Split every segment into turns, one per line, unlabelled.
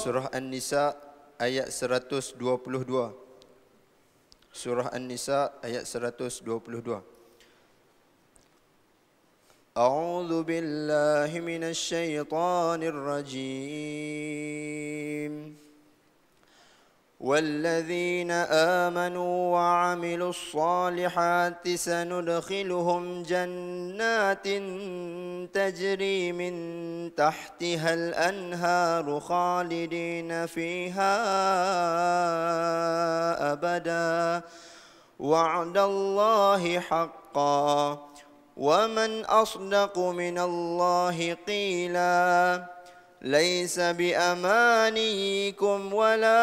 Surah An-Nisa ayat 122 Surah An-Nisa ayat 122 A'udzu billahi minasy syaithanir rajim والذين آمنوا وعملوا الصالحات سندخلهم جنات تجري من تحتها الأنهار خالدين فيها أبدا وعد الله حقا ومن أصدق من الله قيلاً ليس بأمانيكم ولا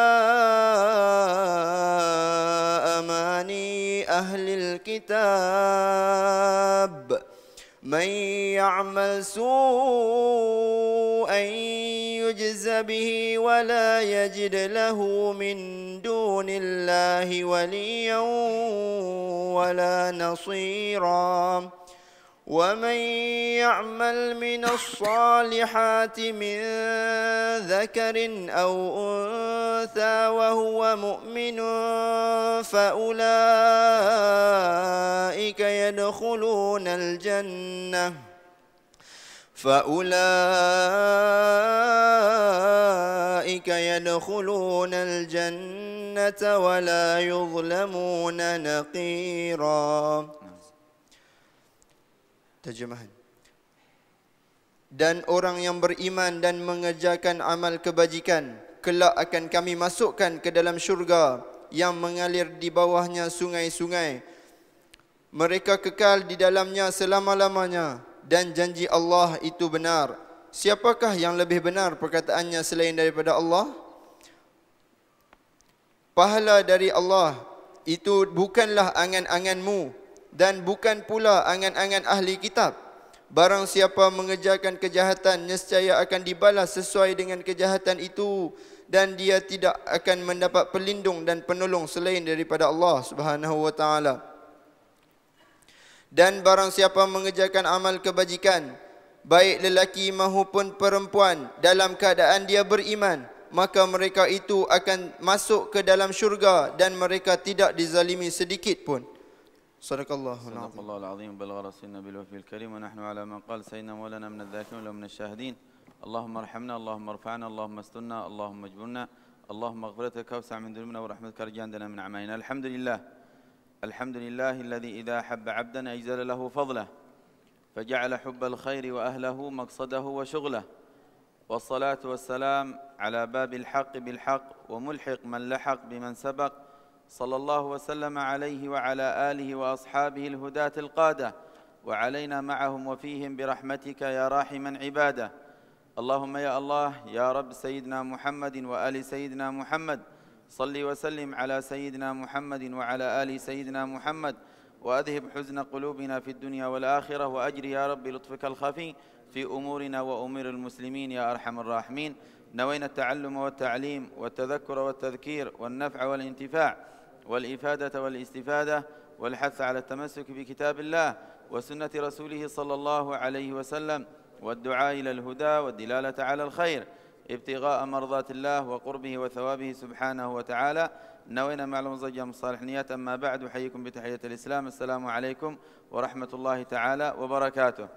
أماني أهل الكتاب من يعمل سوءا يجز به ولا يجد له من دون الله وليا ولا نصيراً ومن يعمل من الصالحات من ذكر أو أنثى وهو مؤمن فأولئك يدخلون الجنة فأولئك يدخلون الجنة ولا يظلمون نقيراً terjemahan dan orang yang beriman dan mengerjakan amal kebajikan kelak akan kami masukkan ke dalam syurga yang mengalir di bawahnya sungai-sungai mereka kekal di dalamnya selama-lamanya dan janji Allah itu benar siapakah yang lebih benar perkataannya selain daripada Allah pahala dari Allah itu bukanlah angan-anganmu dan bukan pula angan-angan ahli kitab. Barang siapa mengejarkan kejahatan, nescaya akan dibalas sesuai dengan kejahatan itu dan dia tidak akan mendapat pelindung dan penolong selain daripada Allah Subhanahu wa taala. Dan barang siapa mengejarkan amal kebajikan, baik lelaki maupun perempuan dalam keadaan dia beriman, maka mereka itu akan masuk ke dalam syurga dan mereka tidak dizalimi sedikit pun. صدق الله العظيم
صدق الله العظيم بلغ رسولنا بالوفي الكريم ونحن على من قال سيدنا مولانا من الذاكرين ومن الشاهدين اللهم ارحمنا اللهم ارفعنا اللهم استرنا اللهم اجبرنا اللهم مغفرتك اوسع من ذنوبنا ورحمتك ارجاندنا من اعمالنا الحمد لله الحمد لله الذي اذا احب عبدا اجزل له فضله فجعل حب الخير واهله مقصده وشغله والصلاه والسلام على باب الحق بالحق وملحق من لحق بمن سبق صلى الله وسلم عليه وعلى آله وأصحابه الهداة القادة وعلينا معهم وفيهم برحمتك يا راحما عباده اللهم يا الله يا رب سيدنا محمد وآل سيدنا محمد صل وسلم على سيدنا محمد وعلى آل سيدنا محمد وأذهب حزن قلوبنا في الدنيا والآخرة وأجر يا رب لطفك الخفي في أمورنا وأمور المسلمين يا أرحم الراحمين نوينا التعلم والتعليم والتذكر والتذكير والنفع والانتفاع والإفادة والاستفادة والحث على التمسك بكتاب الله وسنة رسوله صلى الله عليه وسلم والدعاء إلى الهدى والدلالة على الخير ابتغاء مرضات الله وقربه وثوابه سبحانه وتعالى نوينا مع المزجم صالح نيات أما بعد أحييكم بتحية الإسلام السلام عليكم ورحمة الله تعالى وبركاته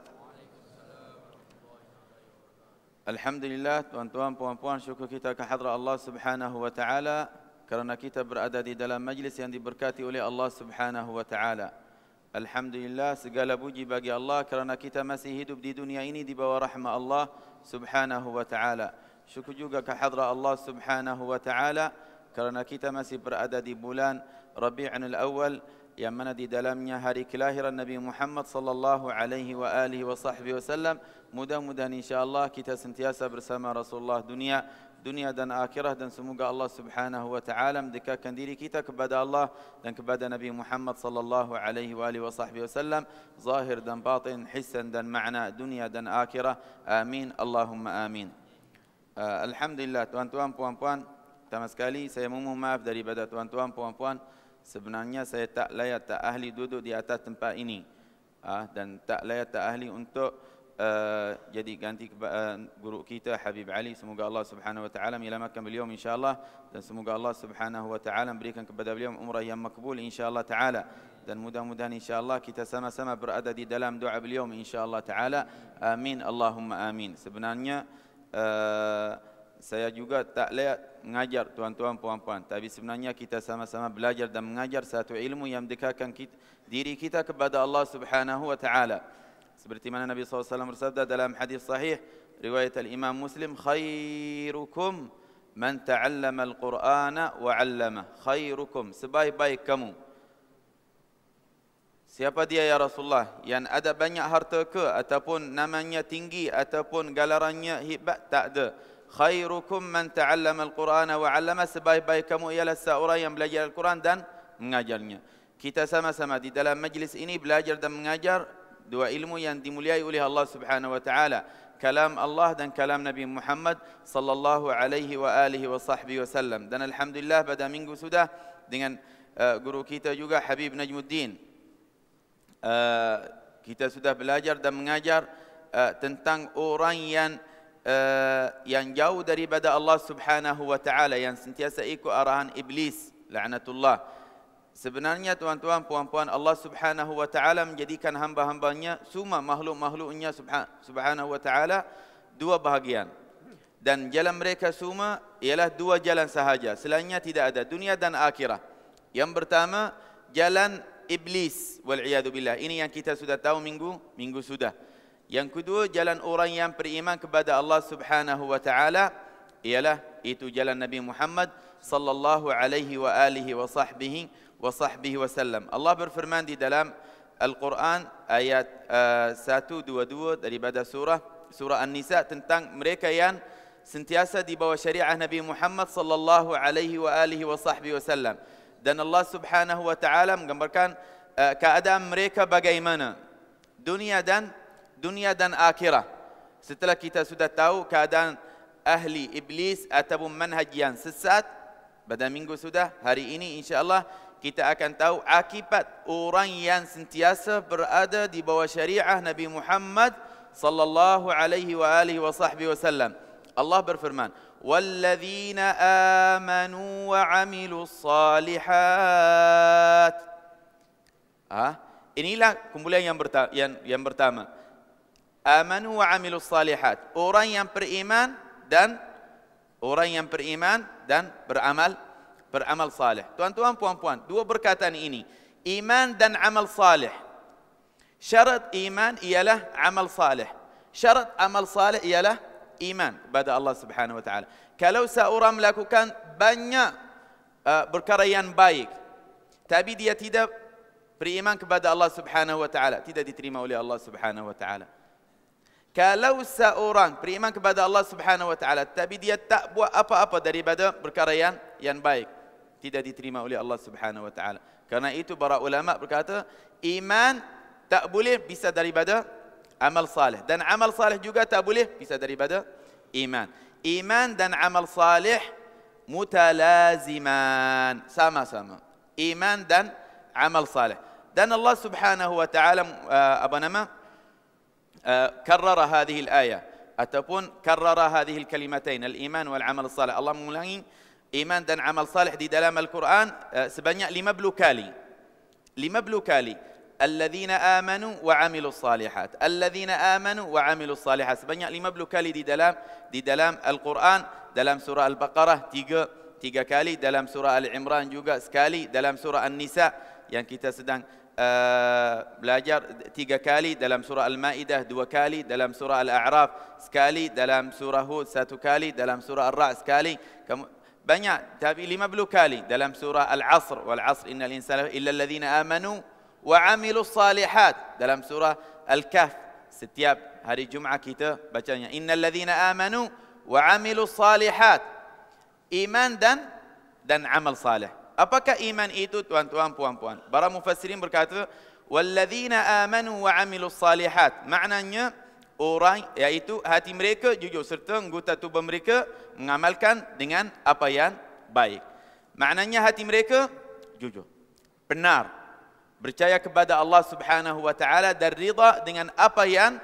الحمد لله وانتوان بوان بوان puan كتاك حضر الله سبحانه وتعالى kerana kita berada di dalam majlis yang diberkati oleh Allah Subhanahu wa taala. Alhamdulillah segala puji bagi Allah kerana kita masih hidup di dunia ini di bawah rahmat Allah Subhanahu wa taala. Syukur juga ke hadrat Allah Subhanahu wa taala kerana kita masih berada di bulan Rabiul Awal yang mana di dalamnya hari kelahiran Nabi Muhammad sallallahu alaihi wa alihi wa sahbihi wasallam. Mudah-mudahan insyaallah kita sentiasa bersama Rasulullah dunia dunia dan akhirah dan semoga Allah Subhanahu wa taala mendekatkan diri kita kepada Allah dan kepada Nabi Muhammad sallallahu alaihi wa alihi wasahbihi wasallam zahir dan batin hissan dan makna dunia dan akhirah amin Allahumma amin uh, alhamdulillah tuan-tuan puan-puan pertama sekali saya memohon maaf daripada tuan-tuan puan-puan sebenarnya saya tak layak tak ahli duduk di atas tempat ini uh, dan tak layak tak ahli untuk jadi ganti guru kita Habib Ali semoga Allah Subhanahu wa taala menyelamatkan beliau insyaallah dan semoga Allah Subhanahu wa taala berikan kepada beliau umrah yang makbul insyaallah taala dan mudah-mudahan insyaallah kita sama-sama berada di dalam doa beliau insyaallah taala amin Allahumma amin sebenarnya uh, saya juga tak layak mengajar tuan-tuan puan-puan tapi sebenarnya kita sama-sama belajar dan mengajar satu ilmu yang mendekatkan diri kita kepada Allah Subhanahu wa taala سبرتي من النبي صلى الله عليه وسلم رسالة دلام حديث صحيح رواية الإمام مسلم خيركم من تعلم القرآن وعلمه خيركم سباي باي كمو Siapa dia ya Rasulullah yang ada banyak harta ke ataupun namanya tinggi ataupun galarannya hebat tak ada. Khairukum man ta'allama al-Qur'ana wa 'allama sebaik-baik kamu ialah seorang yang belajar Al-Quran dan mengajarnya. Kita sama-sama di dalam majlis ini belajar dan mengajar dua ilmu yang dimuliai oleh Allah Subhanahu wa taala kalam Allah dan kalam Nabi Muhammad sallallahu alaihi wa alihi wa sahbihi wasallam dan alhamdulillah pada minggu sudah dengan uh, guru kita juga Habib Najmuddin uh, kita sudah belajar dan mengajar uh, tentang orang yang uh, yang jauh daripada Allah Subhanahu wa taala yang sentiasa ikut arahan iblis laknatullah uh, Sebenarnya tuan-tuan, puan-puan, Allah Subhanahu wa taala menjadikan hamba-hambanya semua makhluk-makhluknya Subhanahu wa taala dua bahagian. Dan jalan mereka semua ialah dua jalan sahaja. Selainnya tidak ada dunia dan akhirah. Yang pertama jalan iblis wal billah. Ini yang kita sudah tahu minggu minggu sudah. Yang kedua jalan orang yang beriman kepada Allah Subhanahu wa taala ialah itu jalan Nabi Muhammad sallallahu alaihi wa alihi wa sahbihi وصحبه وسلم الله برفرمان دي دلام القرآن آيات آه، ساتو دو دو دري بدا سورة سورة النساء تنتان مريكا يان سنتياسا دي بوا شريعة نبي محمد صلى الله عليه وآله وصحبه وسلم دن الله سبحانه وتعالى مقنبر كان آه، كأدام مريكا بقيمانا دنيا دن دنيا دن آكرة ستلا كيتا سودا تاو كأدان أهلي إبليس أتبو منهج يان سسات بدا منغو سودا هاري إني إن شاء الله kita akan tahu akibat orang yang sentiasa berada di bawah syariah Nabi Muhammad sallallahu alaihi wa alihi wa wasallam. Allah berfirman, "Walladzina amanu wa 'amilus salihat." Ah, inilah kumpulan yang, berta yang yang pertama. Amanu wa 'amilus salihat. Orang yang beriman dan orang yang beriman dan beramal beramal saleh. Tuan-tuan, puan-puan, dua perkataan ini, iman dan amal saleh. Syarat iman ialah amal saleh. Syarat amal saleh ialah iman kepada Allah Subhanahu wa taala. Kalau seorang melakukan banyak perkara uh, yang baik, tapi dia tidak beriman kepada Allah Subhanahu wa taala, tidak diterima oleh Allah Subhanahu wa taala. Kalau seorang beriman kepada Allah Subhanahu wa taala tapi dia tak buat apa-apa daripada perkara yang yang baik, tidak diterima oleh Allah Subhanahu wa taala. Karena itu para ulama berkata iman tak boleh bisa daripada amal saleh dan amal saleh juga tak boleh bisa daripada iman. Iman dan amal saleh mutalaziman sama-sama. Iman dan amal saleh. Dan Allah Subhanahu wa taala apa nama? كرر هذه الآية أتكون كرر هذه الكلمتين الإيمان والعمل الصالح الله مولاني إيمان دان عمل صالح دي دلام القرآن آه، سبنيا لمبلو كالي لمبلو كالي الذين آمنوا وعملوا الصالحات الذين آمنوا وعملوا الصالحات سبنيا لمبلو كالي دي دلام دي دلام القرآن دلام سورة البقرة تيجا تيجا كالي دلام سورة العمران جوجا سكالي دلام سورة النساء يعني كي تسدان آه، بلاجر تيجا كالي دلام سورة المائدة دو كالي دلام سورة الأعراف سكالي دلام سورة هود ساتو كالي دلام سورة الرأس كالي banyak tapi 50 kali dalam surah Al-Asr wal Asr innal insana illa alladzina amanu wa amilus salihat dalam surah Al-Kahf setiap hari Jumaat kita bacanya innal ladzina amanu wa amilus salihat iman dan dan amal saleh apakah iman itu tuan-tuan puan-puan para mufassirin berkata walladzina amanu wa amilus salihat maknanya orang iaitu hati mereka jujur serta anggota tubuh mereka mengamalkan dengan apa yang baik. Maknanya hati mereka jujur. Benar. Percaya kepada Allah Subhanahu wa taala dan rida dengan apa yang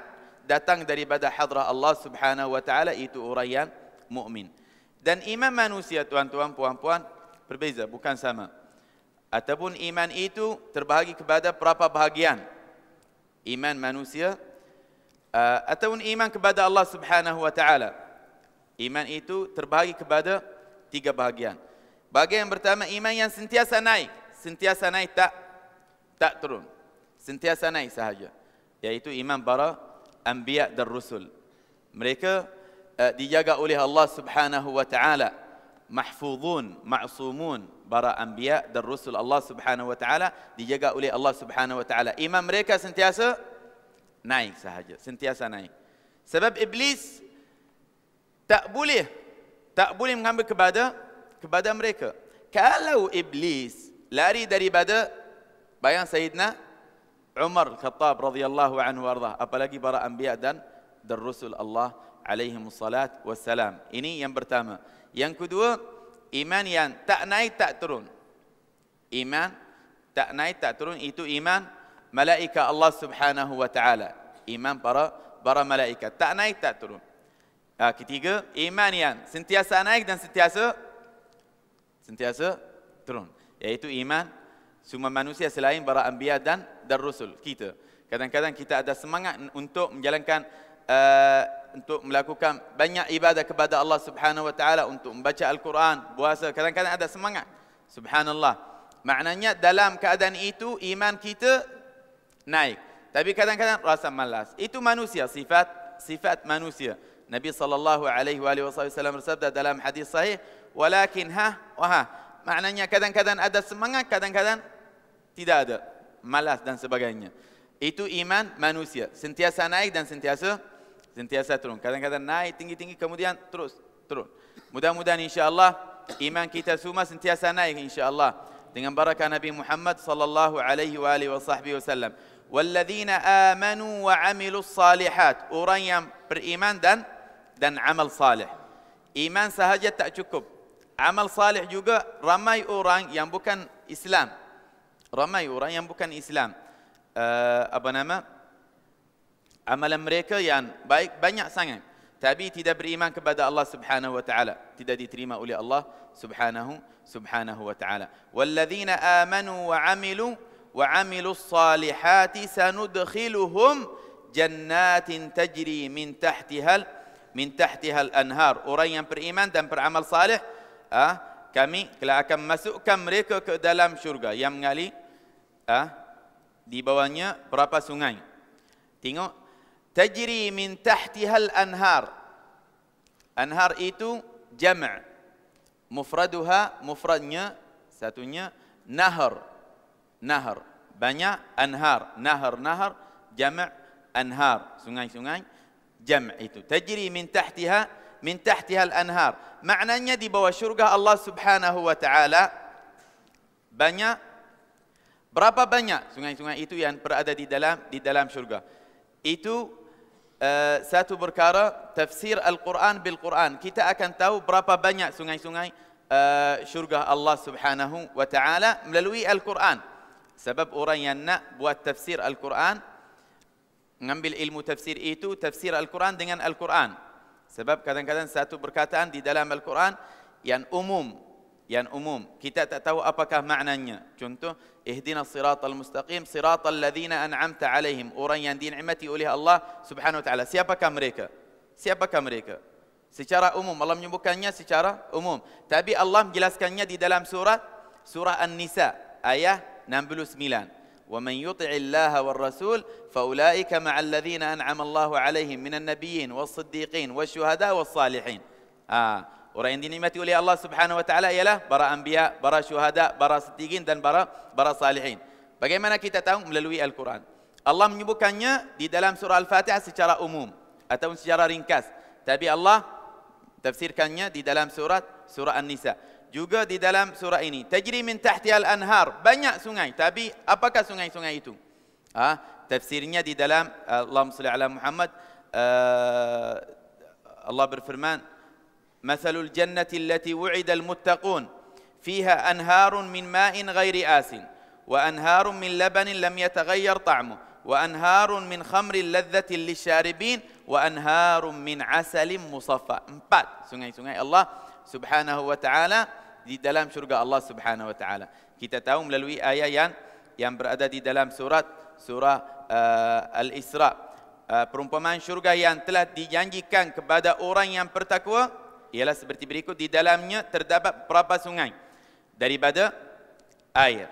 datang daripada hadrah Allah Subhanahu wa taala itu orang yang mukmin. Dan iman manusia tuan-tuan puan-puan berbeza bukan sama. Ataupun iman itu terbahagi kepada berapa bahagian? Iman manusia Ataupun iman kepada Allah Subhanahu wa taala. Iman itu terbahagi kepada tiga bahagian. Bahagian yang pertama iman yang sentiasa naik, sentiasa naik tak tak turun. Sentiasa naik sahaja. Yaitu iman para anbiya dan rusul. Mereka uh, dijaga oleh Allah Subhanahu wa taala. Mahfuzun, ma'sumun para anbiya dan rusul Allah Subhanahu wa taala dijaga oleh Allah Subhanahu wa taala. Iman mereka sentiasa naik sahaja, sentiasa naik. Sebab iblis tak boleh tak boleh mengambil kepada kepada mereka. Kalau iblis lari dari daripada bayang Sayyidina Umar Khattab radhiyallahu anhu warḍah, apalagi para anbiya dan dan rasul Allah alaihi wassalat wassalam. Ini yang pertama. Yang kedua, iman yang tak naik tak turun. Iman tak naik tak turun itu iman Malaikat Allah Subhanahu wa taala iman para para malaikat tak naik tak turun ha, ketiga iman yang sentiasa naik dan sentiasa sentiasa turun Yaitu iman semua manusia selain para anbiya dan dan rasul kita kadang-kadang kita ada semangat untuk menjalankan uh, untuk melakukan banyak ibadah kepada Allah Subhanahu wa taala untuk membaca al-Quran puasa kadang-kadang ada semangat subhanallah Maknanya dalam keadaan itu iman kita naik. Tapi kadang-kadang rasa malas. Itu manusia, sifat sifat manusia. Nabi sallallahu alaihi wa alihi bersabda dalam hadis sahih, "Walakin ha wa ha." Maknanya kadang-kadang ada semangat, kadang-kadang tidak ada. Malas dan sebagainya. Itu iman manusia, sentiasa naik dan sentiasa sentiasa turun. Kadang-kadang naik tinggi-tinggi kemudian terus turun. Mudah-mudahan insyaallah iman kita semua sentiasa naik insyaallah dengan barakah Nabi Muhammad sallallahu alaihi wa alihi wasallam. Wa والذين آمنوا وعملوا الصالحات أريم بريمان دن دن عمل صالح إيمان سهجة تأجكب عمل صالح juga ramai orang yang bukan Islam ramai orang yang bukan Islam uh, apa nama amalan mereka yang baik banyak sangat tapi tidak beriman kepada Allah Subhanahu wa taala tidak diterima oleh Allah Subhanahu subhanahu wa taala walladzina amanu wa amilu وعملوا الصالحات سندخلهم جنات تجري من تحتها من تحتها الانهار orang yang beriman dan beramal saleh ah kami kala akan masukkan mereka ke dalam syurga yang mengali ah di bawahnya berapa sungai tengok tajri min tahtiha al-anhar anhar itu jam' mufraduha mufradnya satunya nahar nahar banyak anhar nahar nahar jam' anhar sungai-sungai jam' itu tajri min tahtiha min tahtiha al-anhar maknanya di bawah syurga Allah Subhanahu wa taala banyak berapa banyak sungai-sungai itu yang berada di dalam di dalam syurga itu uh, satu perkara tafsir al-Quran bil Quran kita akan tahu berapa banyak sungai-sungai uh, syurga Allah Subhanahu wa taala melalui al-Quran sebab orang yang nak buat tafsir Al-Quran, mengambil ilmu tafsir itu, tafsir Al-Quran dengan Al-Quran. Sebab kadang-kadang satu perkataan di dalam Al-Quran yang umum, yang umum. Kita tak tahu apakah maknanya. Contoh, ihdina sirat al-mustaqim, sirat al-ladhina an'amta alaihim. Orang yang di'ni'mati oleh Allah subhanahu wa ta'ala. Siapakah mereka? Siapakah mereka? Secara umum. Allah menyebutkannya secara umum. Tapi Allah menjelaskannya di dalam surat, surah An-Nisa, ayat نابلس نعم، ميلان ومن يطع الله والرسول فاولئك مع الذين انعم الله عليهم من النبيين والصديقين والشهداء والصالحين آه. ورين دي نعمتي ولي الله سبحانه وتعالى يلا برا انبياء برا شهداء برا صديقين دن برا برا صالحين bagaimana kita tahu melalui Al-Quran Allah menyebutkannya di دي دلام سورة الفاتحة secara أموم atau secara ringkas تابي الله تفسير di دي دلام سورة سورة النساء juga di dalam surah ini. Tajri min tahti al-anhar, banyak sungai. Tapi apakah sungai-sungai itu? Ha? Tafsirnya di dalam Allahumma salli ala Muhammad uh, Allah berfirman, masalul jannati allati wu'ida al-muttaqun fiha anharun min ma'in ghairi asin wa anharun min labanin lam yataghayyar ta'mu wa anharun min من خمر لذة wa anharun min asalin musaffa empat sungai-sungai Allah Subhanahu wa taala di dalam syurga Allah Subhanahu wa taala. Kita tahu melalui ayat yang yang berada di dalam surat surah uh, Al-Isra. Uh, perumpamaan syurga yang telah dijanjikan kepada orang yang bertakwa ialah seperti berikut di dalamnya terdapat berapa sungai daripada air.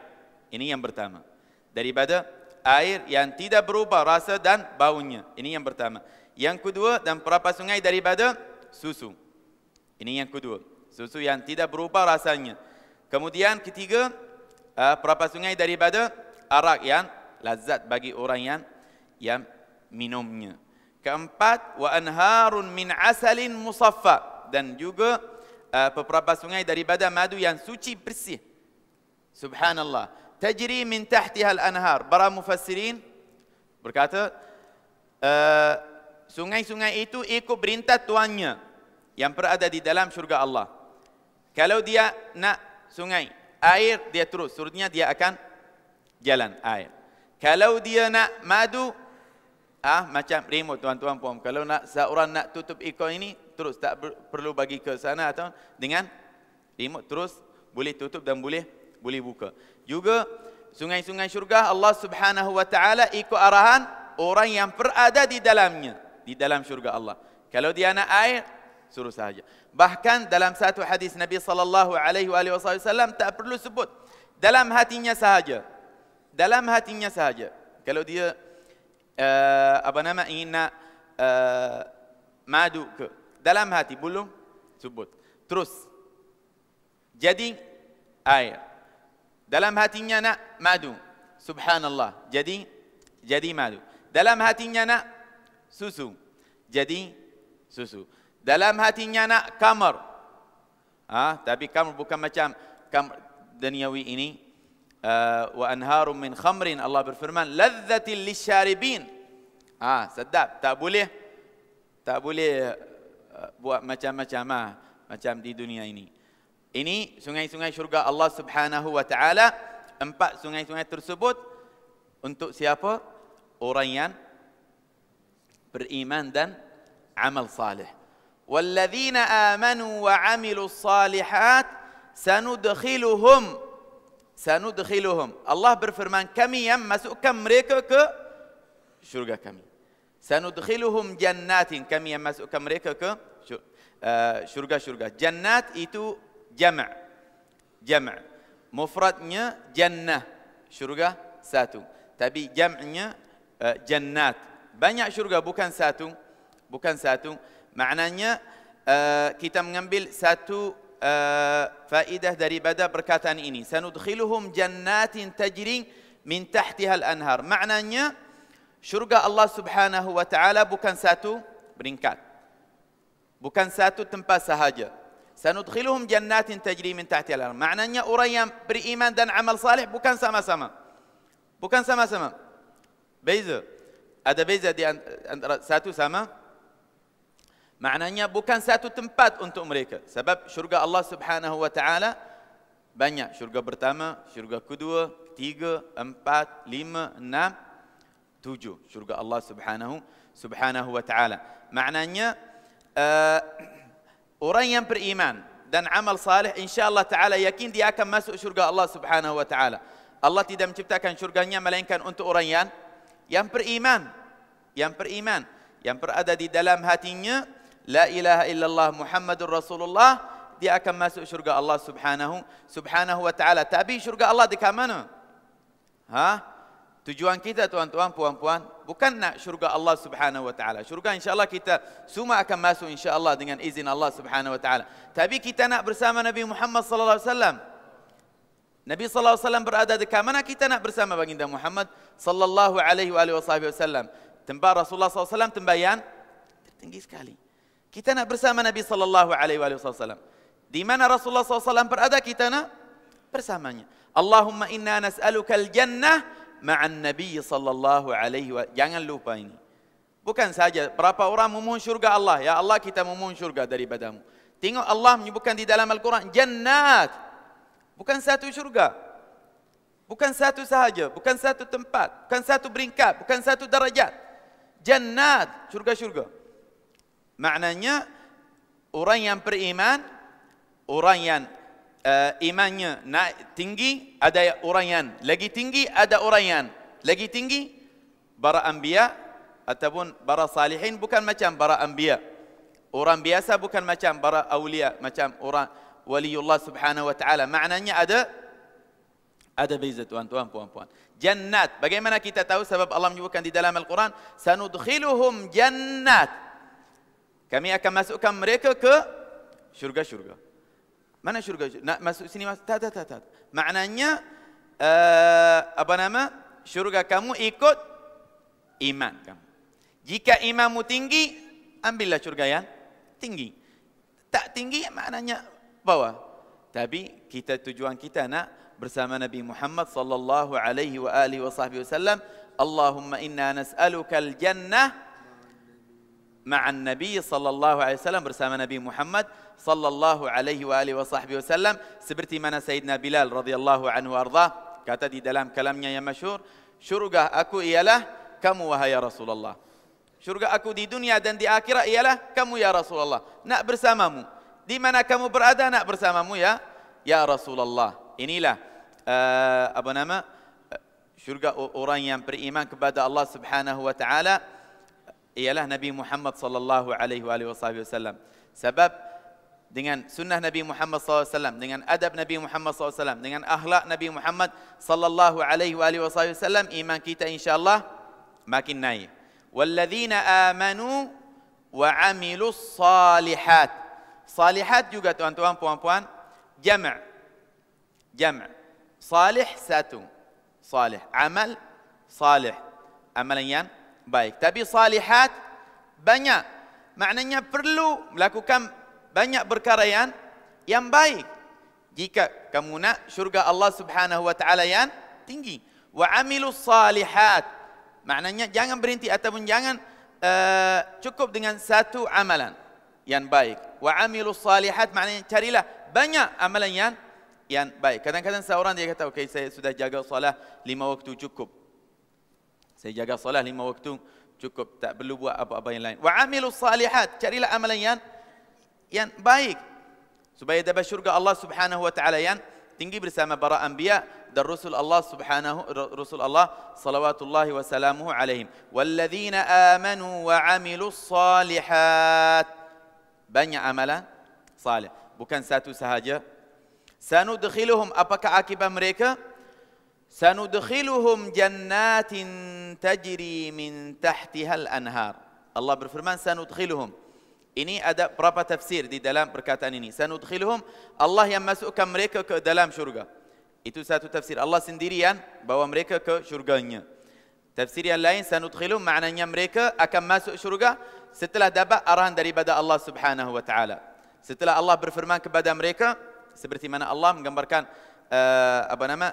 Ini yang pertama. Daripada air yang tidak berubah rasa dan baunya. Ini yang pertama. Yang kedua dan berapa sungai daripada susu. Ini yang kedua. Susu yang tidak berubah rasanya. Kemudian ketiga, uh, ah, perapa sungai daripada arak yang lazat bagi orang yang yang minumnya. Keempat, wa anharun min asalin musaffa dan juga uh, ah, beberapa sungai daripada madu yang suci bersih. Subhanallah. Tajri min tahtiha al-anhar. Para mufassirin berkata, uh, sungai-sungai itu ikut perintah tuannya yang berada di dalam syurga Allah. Kalau dia nak sungai, air dia terus, surutnya dia akan jalan air. Kalau dia nak madu, ah macam remote tuan-tuan puan, kalau nak seorang nak tutup ikon ini, terus tak perlu bagi ke sana atau dengan remote terus boleh tutup dan boleh boleh buka. Juga sungai-sungai syurga Allah Subhanahu wa taala ikut arahan orang yang berada di dalamnya, di dalam syurga Allah. Kalau dia nak air, suruh sahaja. Bahkan dalam satu hadis Nabi sallallahu alaihi wasallam tak perlu sebut. Dalam hatinya sahaja. Dalam hatinya sahaja. Kalau dia uh, apa nama ingin nak uh, madu ke dalam hati belum sebut. Terus jadi ayat. Dalam hatinya nak madu. Subhanallah. Jadi jadi madu. Dalam hatinya nak susu. Jadi susu. dalam hatinya nak kamar. Ah, ha? tapi kamar bukan macam kamar duniawi ini. Uh, wa anharu min khamrin Allah berfirman, lazzatil lisharibin. Ah, ha, sedap. Tak boleh, tak boleh uh, buat macam-macam ah, macam di dunia ini. Ini sungai-sungai syurga Allah Subhanahu wa taala. Empat sungai-sungai tersebut untuk siapa? Orang yang beriman dan amal saleh. والذين آمنوا وعملوا الصالحات سندخلهم سندخلهم الله برفرمان كميا مسو كم ريكك شرقة كمي سندخلهم جنات كميا مسو كم ريكك شرقة شرقة جنات إتو جمع جمع مفردنا جنة شرقة ساتو تبي جمعنا جنات بني شرقة بوكان ساتو بوكان ساتو Maknanya uh, kita mengambil satu uh, faedah daripada perkataan ini. Sanudkhiluhum jannatin tajri min tahtiha al-anhar. Maknanya syurga Allah Subhanahu wa taala bukan satu peringkat. Bukan satu tempat sahaja. Sanudkhiluhum jannatin tajri min tahtiha al-anhar. Maknanya orang yang beriman dan amal saleh bukan sama-sama. Bukan sama-sama. Beza. Ada beza di antara satu sama Maknanya bukan satu tempat untuk mereka. Sebab syurga Allah subhanahu wa ta'ala banyak. Syurga pertama, syurga kedua, ketiga, empat, lima, enam, tujuh. Syurga Allah subhanahu subhanahu wa ta'ala. Maknanya uh, orang yang beriman dan amal salih insyaAllah ta'ala yakin dia akan masuk syurga Allah subhanahu wa ta'ala. Allah tidak menciptakan syurganya melainkan untuk orang yang yang beriman. Yang beriman. Yang berada di dalam hatinya la ilaha illallah Muhammadur Rasulullah dia akan masuk syurga Allah Subhanahu Subhanahu wa taala. Tapi syurga Allah di mana? Ha? Tujuan kita tuan-tuan, puan-puan bukan nak syurga Allah Subhanahu wa taala. Syurga insya-Allah kita semua akan masuk insya-Allah dengan izin Allah Subhanahu wa taala. Tapi kita nak bersama Nabi Muhammad sallallahu alaihi wasallam. Nabi sallallahu alaihi wasallam berada di mana kita nak bersama baginda Muhammad sallallahu alaihi wa alihi wasallam. Tempat Rasulullah sallallahu alaihi wasallam tempat yang tertinggi sekali. Kita nak bersama Nabi sallallahu alaihi wasallam. Di mana Rasulullah Sallam berada kita nak bersamanya. Allahumma inna nas'aluka al-jannah ma'an Nabi sallallahu alaihi wa jangan lupa ini. Bukan saja berapa orang memohon syurga Allah, ya Allah kita memohon syurga dari daripadamu. Tengok Allah menyebutkan di dalam Al-Quran jannat. Bukan satu syurga. Bukan satu sahaja, bukan satu tempat, bukan satu peringkat, bukan satu darajat. Jannat, syurga-syurga maknanya orang yang beriman orang yang uh, imannya naik tinggi ada orang yang lagi tinggi ada orang yang lagi tinggi para anbiya ataupun para salihin bukan macam para anbiya orang biasa bukan macam para awliya macam orang waliullah subhanahu wa taala maknanya ada ada beza tuan-tuan puan-puan jannat bagaimana kita tahu sebab Allah menyebutkan di dalam al-Quran sanudkhiluhum jannat kami akan masukkan mereka ke syurga-syurga. Mana syurga? Nak masuk sini? masuk. tak, tak, tak, tak. Maknanya, uh, apa nama? Syurga kamu ikut iman kamu. Jika imanmu tinggi, ambillah syurga yang tinggi. Tak tinggi, maknanya bawah. Tapi kita tujuan kita nak bersama Nabi Muhammad sallallahu alaihi wasallam Allahumma inna nas'aluka al-jannah مع النبي صلى الله عليه وسلم برسام نبي محمد صلى الله عليه وآله وصحبه وسلم سبرتي منا سيدنا بلال رضي الله عنه وأرضاه كاتدي دلام كلامنا يا مشهور شرقة أكو إياله كم وهي يا رسول الله شرقة أكو دي دنيا دن دي آكرة إياله كم يا رسول الله نا برسامامو دي منا كم برأدا نا برسامامو يا يا رسول الله إني لا آه، أبو نما شرقة أوران يمبر إيمانك بعد الله سبحانه وتعالى ialah Nabi Muhammad sallallahu alaihi wasallam. Sebab dengan sunnah Nabi Muhammad SAW, dengan adab Nabi Muhammad SAW, dengan akhlak Nabi Muhammad sallallahu alaihi wasallam, iman kita insya-Allah makin naik. Walladzina amanu wa amilus salihat. Salihat juga tuan-tuan puan-puan jam' jam' salih satu salih amal salih amalan yang baik. Tapi salihat banyak. Maknanya perlu melakukan banyak perkara yang yang baik. Jika kamu nak syurga Allah Subhanahu wa taala yang tinggi. Wa amilu salihat. Maknanya jangan berhenti ataupun jangan uh, cukup dengan satu amalan yang baik. Wa amilu salihat maknanya carilah banyak amalan yang yang baik. Kadang-kadang seorang dia kata, okay saya sudah jaga salah lima waktu cukup. Saya jaga solat lima waktu cukup tak perlu buat apa-apa yang lain. Wa amilu salihat, carilah amalan yang yang baik supaya dapat syurga Allah Subhanahu wa taala yang tinggi bersama para anbiya dan rasul Allah Subhanahu rasul Allah salawatullahi wa salamuhu alaihim walladzina amanu wa amilu salihat banyak amalan salih, bukan satu sahaja sanudkhiluhum apakah akibat mereka سندخلهم جنات تجري من تحتها الأنهار الله برفرمان سندخلهم إني أدى برابا تفسير دي دلام بركاتان إني سندخلهم الله يمسو كم ريكا دلام شرقة إتو ساتو تفسير الله سنديريا بوا مريكا كشرقة تفسيريا لاين سندخلهم معنى أن مريكا أكم ستلا دابا أران داري بدا الله سبحانه وتعالى ستلا الله برفرمان كبدا مريكا سبرتي من الله مقام كان أبو نما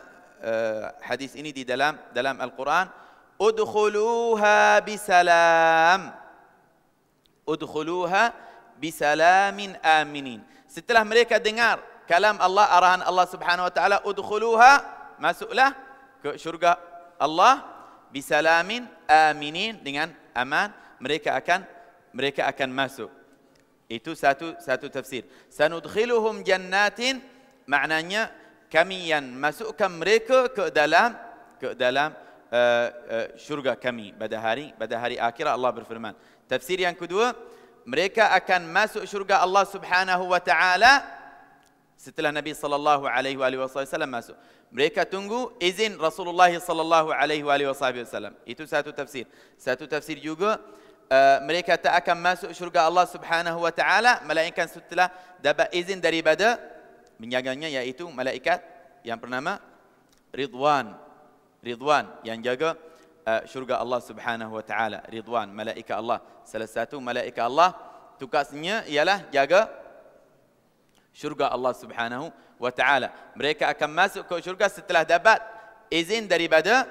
حديث إني دي دلام دلام القرآن ادخلوها بسلام ادخلوها بسلام آمنين ستlah mereka dengar kalam Allah arahan Allah Subhanahu wa taala udkhuluha masuklah ke syurga Allah bisalamin aminin dengan aman mereka akan mereka akan masuk itu satu satu tafsir sanudkhiluhum jannatin maknanya كميا مسو كم ريك كدلام كدلام شرقة كمي بدهاري بدهاري آكرة الله بالفرمان تفسير يعني كدوة مريكا أكن مسو شرقة الله سبحانه وتعالى ست النبي صلى الله عليه وآله وسلم مسو مريكا تنجو إذن رسول الله صلى الله عليه وآله وسلم إتو ساتو تفسير ساتو تفسير يوجو مريكا تأكن مسو شرقة الله سبحانه وتعالى ملائكة ستلا دب إذن دري بدأ menjaganya yaitu malaikat yang bernama Ridwan. Ridwan yang jaga uh, syurga Allah Subhanahu wa taala. Ridwan malaikat Allah. Salah satu malaikat Allah tugasnya ialah jaga syurga Allah Subhanahu wa taala. Mereka akan masuk ke syurga setelah dapat izin daripada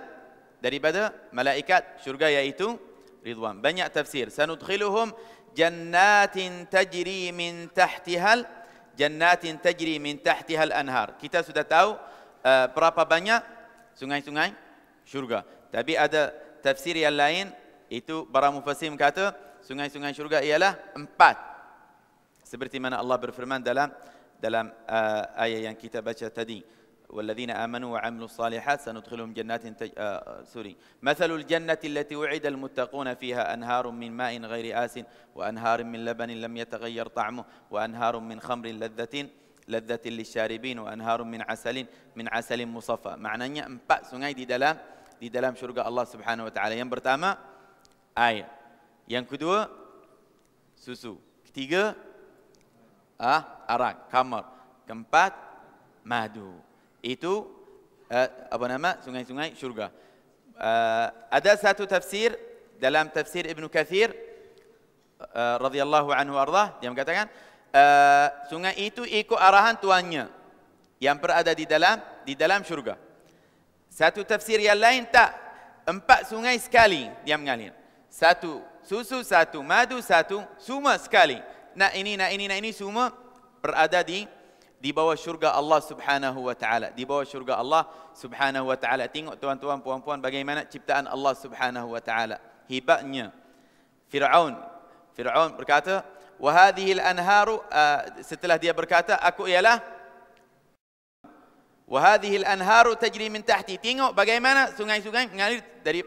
daripada malaikat syurga yaitu Ridwan. Banyak tafsir. Sanudkhiluhum jannatin tajri min tahtihal jannatin tajri min tahtiha al-anhar. Kita sudah tahu uh, berapa banyak sungai-sungai syurga. Tapi ada tafsir yang lain itu para mufassir kata sungai-sungai syurga ialah empat. Seperti mana Allah berfirman dalam dalam uh, ayat yang kita baca tadi. والذين آمنوا وعملوا الصالحات سندخلهم جنات تج... آه،, آه سوري مثل الجنة التي وعد المتقون فيها أنهار من ماء غير آس وأنهار من لبن لم يتغير طعمه وأنهار من خمر لذة لذة للشاربين وأنهار من عسل من عسل مصفى معنى ان sungai di دي دلام دي دلام شرق الله سبحانه وتعالى Yang pertama air. Yang kedua susu. Ketiga ah arak, kamar. Keempat madu. itu uh, apa nama sungai-sungai syurga. Uh, ada satu tafsir dalam tafsir Ibn Kathir uh, eh, radhiyallahu anhu arda dia mengatakan uh, sungai itu ikut arahan tuannya yang berada di dalam di dalam syurga. Satu tafsir yang lain tak empat sungai sekali dia mengalir. Satu susu satu madu satu semua sekali. Nah ini nah ini nah ini semua berada di di bawah syurga Allah Subhanahu wa taala di bawah syurga Allah Subhanahu wa taala tengok tuan-tuan puan-puan bagaimana ciptaan Allah Subhanahu wa taala hibahnya Firaun Firaun berkata wa hadhihi al-anharu uh, setelah dia berkata aku ialah wa hadhihi al-anharu tajri min tahti tengok bagaimana sungai-sungai mengalir dari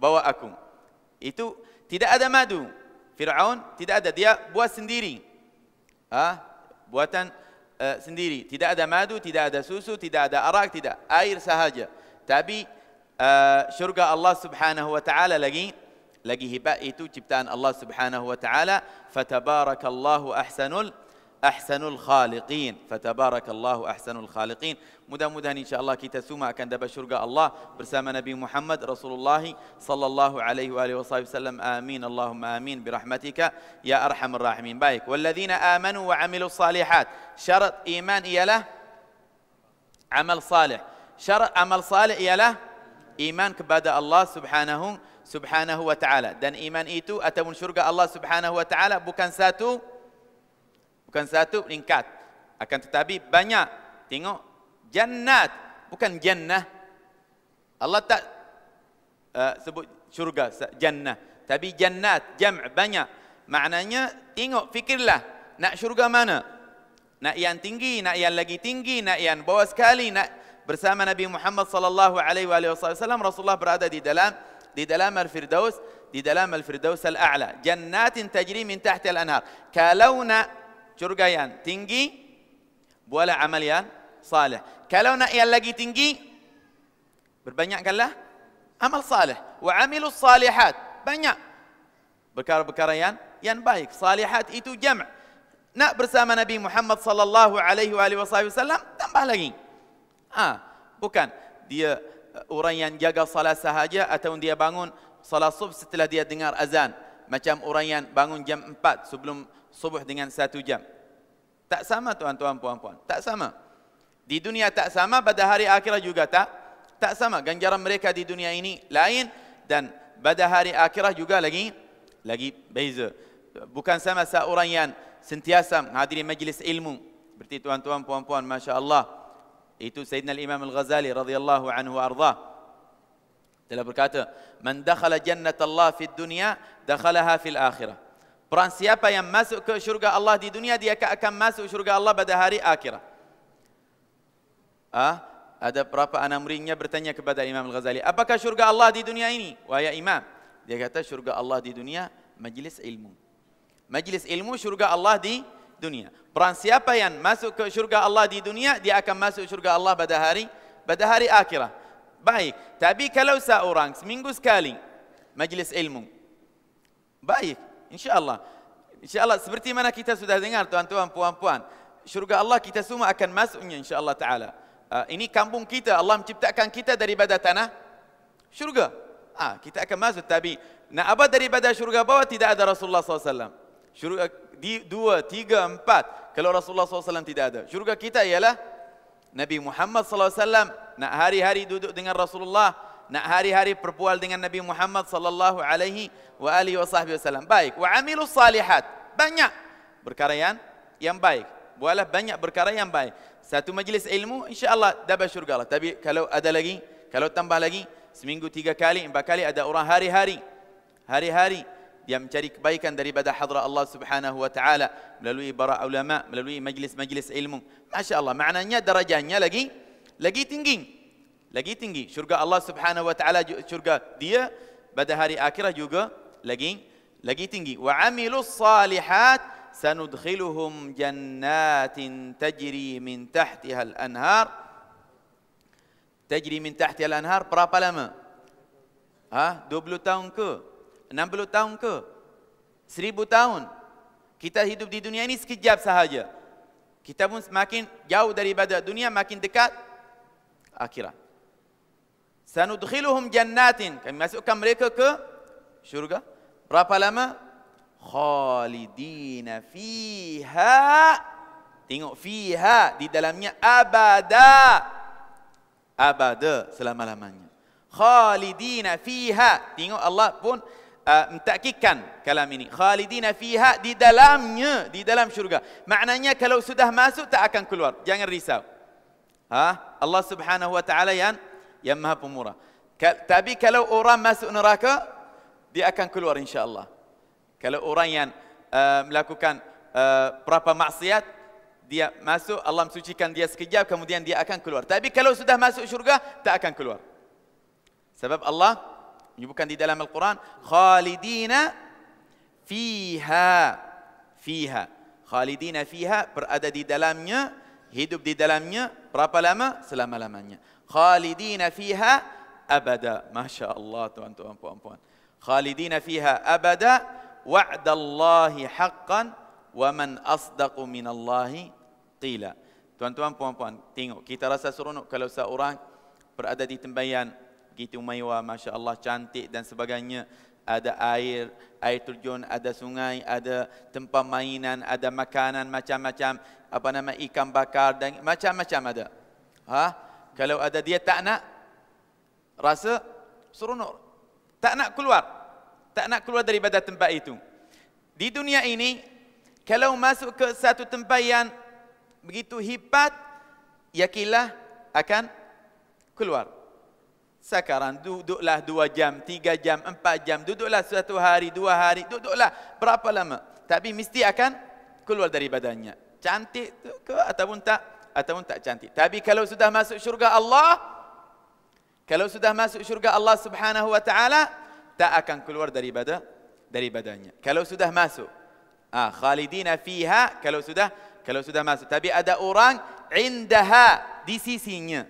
bawah aku itu tidak ada madu Firaun tidak ada dia buat sendiri ha buatan uh, sendiri. Tidak ada madu, tidak ada susu, tidak ada arak, tidak air sahaja. Tapi uh, syurga Allah Subhanahu wa taala lagi lagi hebat itu ciptaan Allah Subhanahu wa taala fatabarakallahu ahsanul أحسن الخالقين فتبارك الله أحسن الخالقين مدام مدان إن شاء الله كي تسوما كان دب شرق الله برسام نبي محمد رسول الله صلى الله عليه وآله وصحبه وسلم آمين اللهم آمين برحمتك يا أرحم الراحمين بايك والذين آمنوا وعملوا الصالحات شرط إيمان له عمل صالح شرط عمل صالح له إيمان كبدا الله سبحانه سبحانه وتعالى دن ايمان ايتو itu شرق الله سبحانه وتعالى wa ساتو bukan satu peringkat, akan tetapi banyak tengok jannat bukan jannah Allah tak uh, sebut syurga jannah tapi jannat jam' banyak maknanya tengok fikirlah nak syurga mana nak yang tinggi nak yang lagi tinggi nak yang bawah sekali nak bersama Nabi Muhammad sallallahu alaihi wasallam Rasulullah berada di dalam di dalam al-firdaus di dalam al-firdaus al-a'la jannatin tajri min tahti al-anhar kalau nak Syurga yang tinggi buatlah amal yang saleh. Kalau nak yang lagi tinggi berbanyakkanlah amal saleh wa amilus salihat. Banyak perkara-perkara yang yang baik. Salihat itu jam' nak bersama Nabi Muhammad sallallahu alaihi wasallam tambah lagi. Ah, ha, bukan dia eh, orang yang jaga salat sahaja atau dia bangun salat subuh setelah dia dengar azan. Macam orang yang bangun jam 4 sebelum subuh dengan satu jam. Tak sama tuan-tuan, puan-puan. Tak sama. Di dunia tak sama, pada hari akhirat juga tak. Tak sama. Ganjaran mereka di dunia ini lain. Dan pada hari akhirat juga lagi lagi beza. Bukan sama seorang yang sentiasa menghadiri majlis ilmu. Berarti tuan-tuan, puan-puan, Masya Allah. Itu Sayyidina Imam Al-Ghazali radhiyallahu anhu arzah. Telah berkata, Man dakhala jannat Allah fi dunia, dakhalaha fil akhirah. Peran siapa yang masuk ke syurga Allah di dunia, dia akan masuk syurga Allah pada hari akhirat. Ah, ada berapa anak muridnya bertanya kepada Imam Al-Ghazali, apakah syurga Allah di dunia ini? Wahai Imam, dia kata syurga Allah di dunia majlis ilmu. Majlis ilmu syurga Allah di dunia. Peran siapa yang masuk ke syurga Allah di dunia, dia akan masuk syurga Allah pada hari pada hari akhirat. Baik, tapi kalau seorang seminggu sekali majlis ilmu, baik, insyaallah insyaallah seperti mana kita sudah dengar tuan-tuan puan-puan syurga Allah kita semua akan masuknya insyaallah taala ah, ini kampung kita Allah menciptakan kita daripada tanah syurga ah kita akan masuk tapi na apa daripada syurga bawah tidak ada Rasulullah SAW syurga di dua, tiga, empat kalau Rasulullah SAW tidak ada syurga kita ialah Nabi Muhammad SAW nak hari-hari duduk dengan Rasulullah SAW nak hari-hari perpual dengan Nabi Muhammad sallallahu alaihi wa alihi wasallam. Baik, wa amilu salihat. Banyak perkara yang yang baik. Buatlah banyak perkara yang baik. Satu majlis ilmu insya-Allah dapat syurga Allah. Tapi kalau ada lagi, kalau tambah lagi seminggu tiga kali, empat kali ada orang hari-hari hari-hari dia mencari kebaikan daripada hadrat Allah Subhanahu wa taala melalui para ulama, melalui majlis-majlis ilmu. Masya-Allah, maknanya darajahnya lagi lagi tinggi. lagi tinggi syurga Allah Subhanahu wa taala syurga dia pada hari akhirat juga lagi lagi tinggi wa amilus salihat sanudkhiluhum jannatin tajri min tahtiha al-anhar tajri min tahtiha al-anhar berapa lama ha 20 tahun ke 60 tahun ke 1000 tahun kita hidup di dunia ini sekejap sahaja kita pun semakin jauh daripada dunia makin dekat akhirat sanudkhiluhum jannatin kami masukkan mereka ke syurga berapa lama khalidina fiha tengok fiha di dalamnya abada abada selama-lamanya khalidina fiha tengok Allah pun uh, mentakikkan kalam ini khalidina fiha di dalamnya di dalam syurga maknanya kalau sudah masuk tak akan keluar jangan risau ha Allah Subhanahu wa taala yang yang maha pemurah. Tapi kalau orang masuk neraka, dia akan keluar Insyaallah. Kalau orang yang uh, melakukan uh, berapa maksiat, dia masuk, Allah mensucikan dia sekejap, kemudian dia akan keluar. Tapi kalau sudah masuk syurga, tak akan keluar. Sebab Allah menyebutkan di dalam Al-Quran, Khalidina fiha, fiha. Khalidina fiha berada di dalamnya, hidup di dalamnya, berapa lama? Selama-lamanya khalidina fiha abada. Masya Allah tuan-tuan, puan-puan. Khalidina fiha abada wa'dallahi haqqan wa man asdaqu minallahi qila. Tuan-tuan, puan-puan, tengok. Kita rasa seronok kalau seorang berada di tembayan begitu mewah, Masya Allah cantik dan sebagainya. Ada air, air terjun, ada sungai, ada tempat mainan, ada makanan macam-macam. Apa nama ikan bakar dan macam-macam ada. Ha? Kalau ada dia tak nak rasa seronok. Tak nak keluar. Tak nak keluar daripada tempat itu. Di dunia ini, kalau masuk ke satu tempat yang begitu hebat, yakinlah akan keluar. Sekarang duduklah dua jam, tiga jam, empat jam, duduklah satu hari, dua hari, duduklah berapa lama. Tapi mesti akan keluar dari badannya. Cantik ke ataupun tak, ataupun tak cantik. Tapi kalau sudah masuk syurga Allah, kalau sudah masuk syurga Allah Subhanahu wa taala, tak akan keluar daripada dari badannya. Kalau sudah masuk, ah khalidina fiha, kalau sudah kalau sudah masuk. Tapi ada orang indaha di sisinya.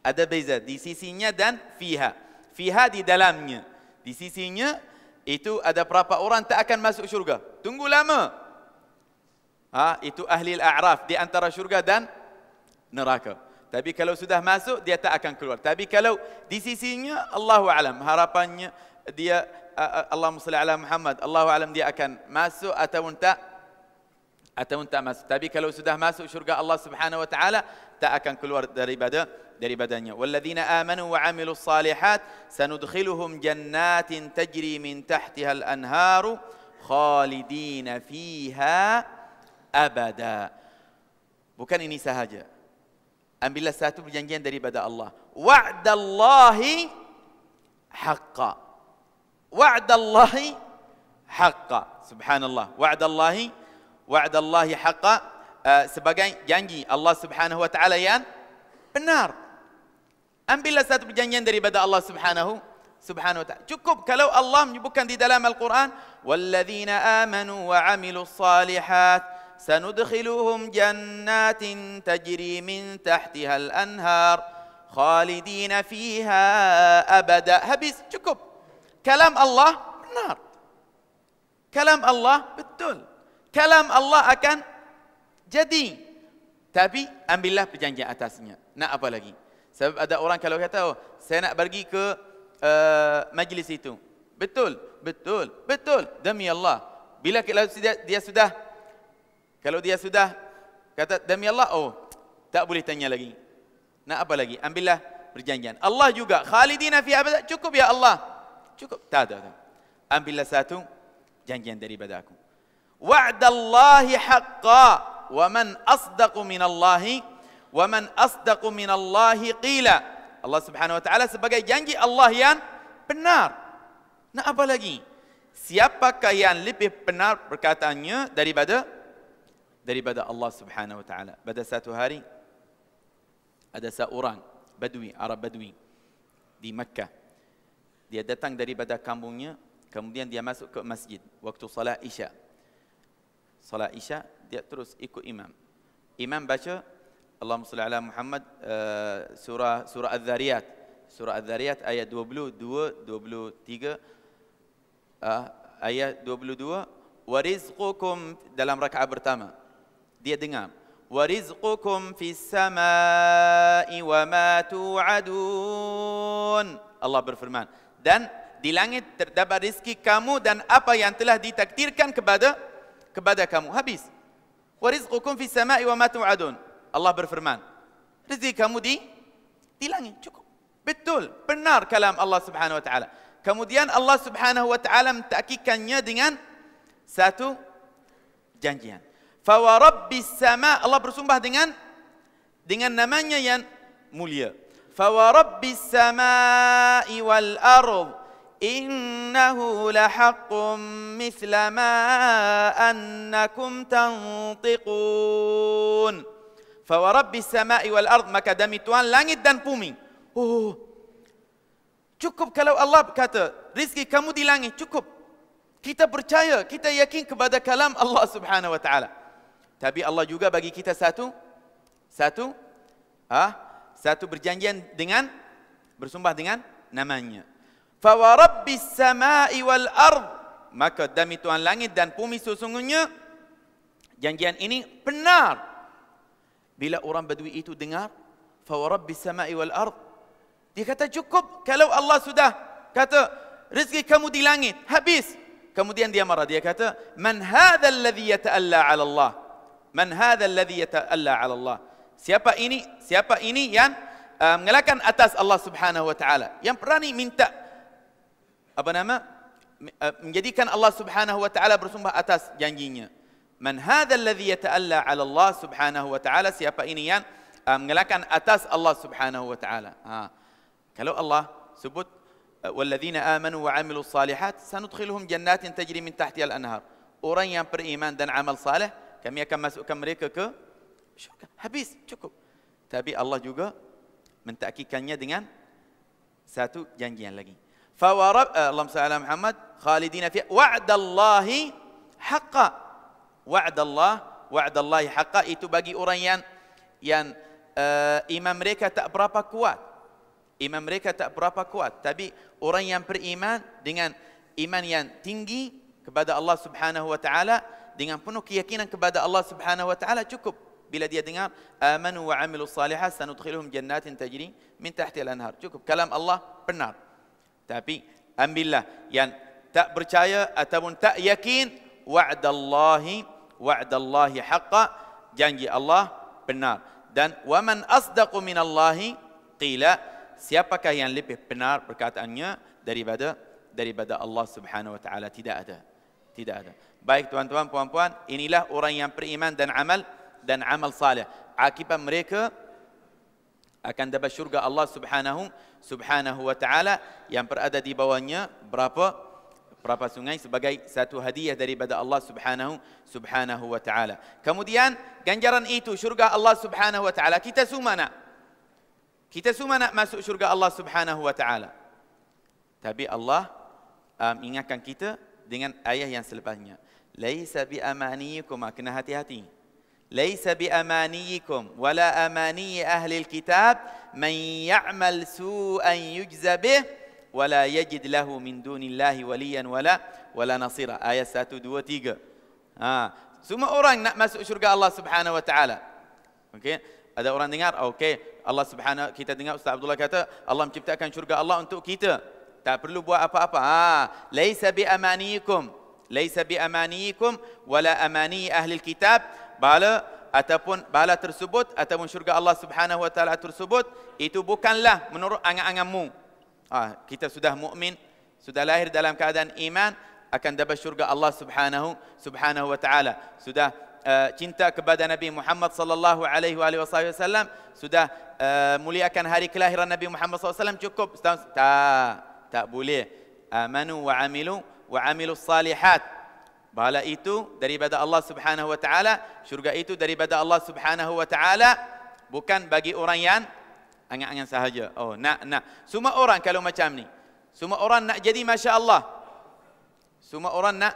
Ada beza di sisinya dan fiha. Fiha di dalamnya. Di sisinya itu ada berapa orang tak akan masuk syurga. Tunggu lama. Ha, itu ahli al-a'raf di antara syurga dan neraka. tapi kalau sudah masuk dia tak akan keluar tapi kalau di sisinya Allahu alam harapannya dia Allah salli ala Muhammad Allahu alam dia akan masuk atau tak atau tak masuk tapi kalau sudah masuk syurga Allah Subhanahu wa taala tak akan keluar daripada badannya. walladzina amanu wa 'amilu salihat sanudkhiluhum jannatin tajri min tahtiha al-anharu khalidina fiha abada bukan ini sahaja أن بالله ساتوب جنجين دري بدأ الله وعد الله حقا وعد الله حقا سبحان الله وعد الله وعد الله حقا سبقين جنجي الله سبحانه وتعالى يان بالنار أن بالله ساتوب جنجين دري بدأ الله سبحانه سبحانه وتعالى شكوب كلو الله يبكى دي دلام القرآن والذين آمنوا وعملوا الصالحات سندخلهم جنات تجري من تحتها الأنهار خالدين فيها أبدا هبس شكب كلام الله النار كلام الله بالدل كلام الله أكن جدي تبي أم بالله بجانجي أتاسنيا نا أبا سبب أدى أوران كالو كتا سينا برغي ك مجلس itu بتول بتول بتول دمي الله بلا كلا dia sudah Kalau dia sudah kata demi Allah, oh tak boleh tanya lagi. Nak apa lagi? Ambillah perjanjian. Allah juga khalidina fi abad. Cukup ya Allah. Cukup. Tak ada. Tak. Ambillah satu janjian dari aku. Wa'dallahi haqqa wa man asdaqu min Allah wa man asdaqu min Allah qila. Allah Subhanahu wa taala sebagai janji Allah yang benar. Nak apa lagi? Siapakah yang lebih benar perkataannya daripada daripada Allah Subhanahu Wa Taala. Pada satu hari ada seorang Badui, Arab Badui di Makkah. Dia datang daripada kampungnya, kemudian dia masuk ke masjid waktu salat Isya. Salat Isya dia terus ikut imam. Imam baca Allahumma salli ala Muhammad uh, surah surah Adz-Dzariyat. Surah Adz-Dzariyat ayat 22 23 uh, ayat 22 wa rizqukum dalam rakaat pertama dia dengar. Warizqukum fis sama'i wa ma tu'adun. Allah berfirman. Dan di langit terdapat rizki kamu dan apa yang telah ditakdirkan kepada kepada kamu. Habis. Warizqukum fis sama'i wa ma tu'adun. Allah berfirman. Rizki kamu di di langit cukup. Betul. Benar kalam Allah Subhanahu wa taala. Kemudian Allah Subhanahu wa taala mentakikannya dengan satu janjian. Fawarabbi sama Allah bersumpah dengan dengan namanya yang mulia. Fawarabbi sama wal ardh innahu lahaqqum mithla ma annakum tantiqun. Fawarabbi sama'i wal ardh maka demi Tuhan langit dan bumi. Oh. Cukup kalau Allah berkata, rizki kamu di langit cukup. Kita percaya, kita yakin kepada kalam Allah Subhanahu wa taala. Tapi Allah juga bagi kita satu satu ah ha? satu berjanjian dengan bersumpah dengan namanya. Fa wa rabbis samai wal ard maka demi Tuhan langit dan bumi sesungguhnya janjian ini benar. Bila orang badui itu dengar fa wa rabbis samai wal ard dia kata cukup kalau Allah sudah kata rezeki kamu di langit habis. Kemudian dia marah dia kata man hadzal ladzi yata'alla 'ala Allah? Man hadzal ladzi yata'alla 'ala Allah? Siapa ini? Siapa ini yang uh, mengelakkan atas Allah Subhanahu wa taala? Yang berani minta apa nama? Uh, menjadikan Allah Subhanahu wa taala bersumpah atas janjinya. Man hadzal ladzi yata'alla 'ala Allah Subhanahu wa taala? Siapa ini yang uh, mengelakkan atas Allah Subhanahu wa taala? Ha. Kalau Allah sebut والذين آمنوا وعملوا الصالحات سندخلهم جنات تجري من تحتها الأنهار orang yang beriman dan amal saleh kami akan masukkan mereka ke syurga. Habis, cukup. Tapi Allah juga mentakikannya dengan satu janjian lagi. Fawarab, eh, Allah SWT Muhammad, khalidina fi wa'adallahi haqqa. Wa'adallah, wa'adallahi haqqa. Itu bagi orang yang, yang uh, iman mereka tak berapa kuat. Iman mereka tak berapa kuat. Tapi orang yang beriman dengan iman yang tinggi kepada Allah Subhanahu Wa Taala, dengan penuh keyakinan kepada Allah Subhanahu wa taala cukup bila dia dengar amanu wa amilu salihah sanudkhiluhum jannatin tajri min tahti al-anhar cukup kalam Allah benar tapi ambillah yang tak percaya ataupun tak yakin wa'dallahi wa'dallahi haqqa janji Allah benar dan waman asdaqu min Allahi qila siapakah yang lebih benar perkataannya daripada daripada Allah Subhanahu wa taala tidak ada tidak ada. Baik tuan-tuan, puan-puan, inilah orang yang beriman dan amal dan amal saleh. Akibat mereka akan dapat syurga Allah Subhanahu Subhanahu wa taala yang berada di bawahnya berapa berapa sungai sebagai satu hadiah daripada Allah Subhanahu Subhanahu wa taala. Kemudian ganjaran itu syurga Allah Subhanahu wa taala kita semua nak kita semua nak masuk syurga Allah Subhanahu wa taala. Tapi Allah um, ingatkan kita dengan ayat yang selepasnya. Laisa bi amaniyikum ah, kena hati-hati. Laisa bi amaniyikum wala amani ahli alkitab man ya'mal su'an yujza bih wala yajid lahu min dunillahi waliyan wala wala nasira. Ayat 1 2 3. Ha. Semua orang nak masuk syurga Allah Subhanahu wa taala. Okey. Ada orang dengar? Okey. Allah Subhanahu kita dengar Ustaz Abdullah kata Allah menciptakan syurga Allah untuk kita. tak perlu buat apa-apa. Ha, laisa bi amaniikum. Laisa bi amaniikum wala amani ahli kitab. Bala ataupun bala tersebut ataupun syurga Allah Subhanahu wa taala tersebut itu bukanlah menurut angan-anganmu. Ha, kita sudah mukmin, sudah lahir dalam keadaan iman akan dapat syurga Allah Subhanahu Subhanahu wa taala. Sudah cinta kepada Nabi Muhammad sallallahu alaihi wa alihi wasallam, sudah uh, muliakan hari kelahiran Nabi Muhammad sallallahu alaihi wasallam cukup tak tak boleh amanu wa amilu wa amilu salihat bala itu daripada Allah Subhanahu wa taala syurga itu daripada Allah Subhanahu wa taala bukan bagi orang yang angan-angan sahaja oh nak nak semua orang kalau macam ni semua orang nak jadi masya-Allah semua orang nak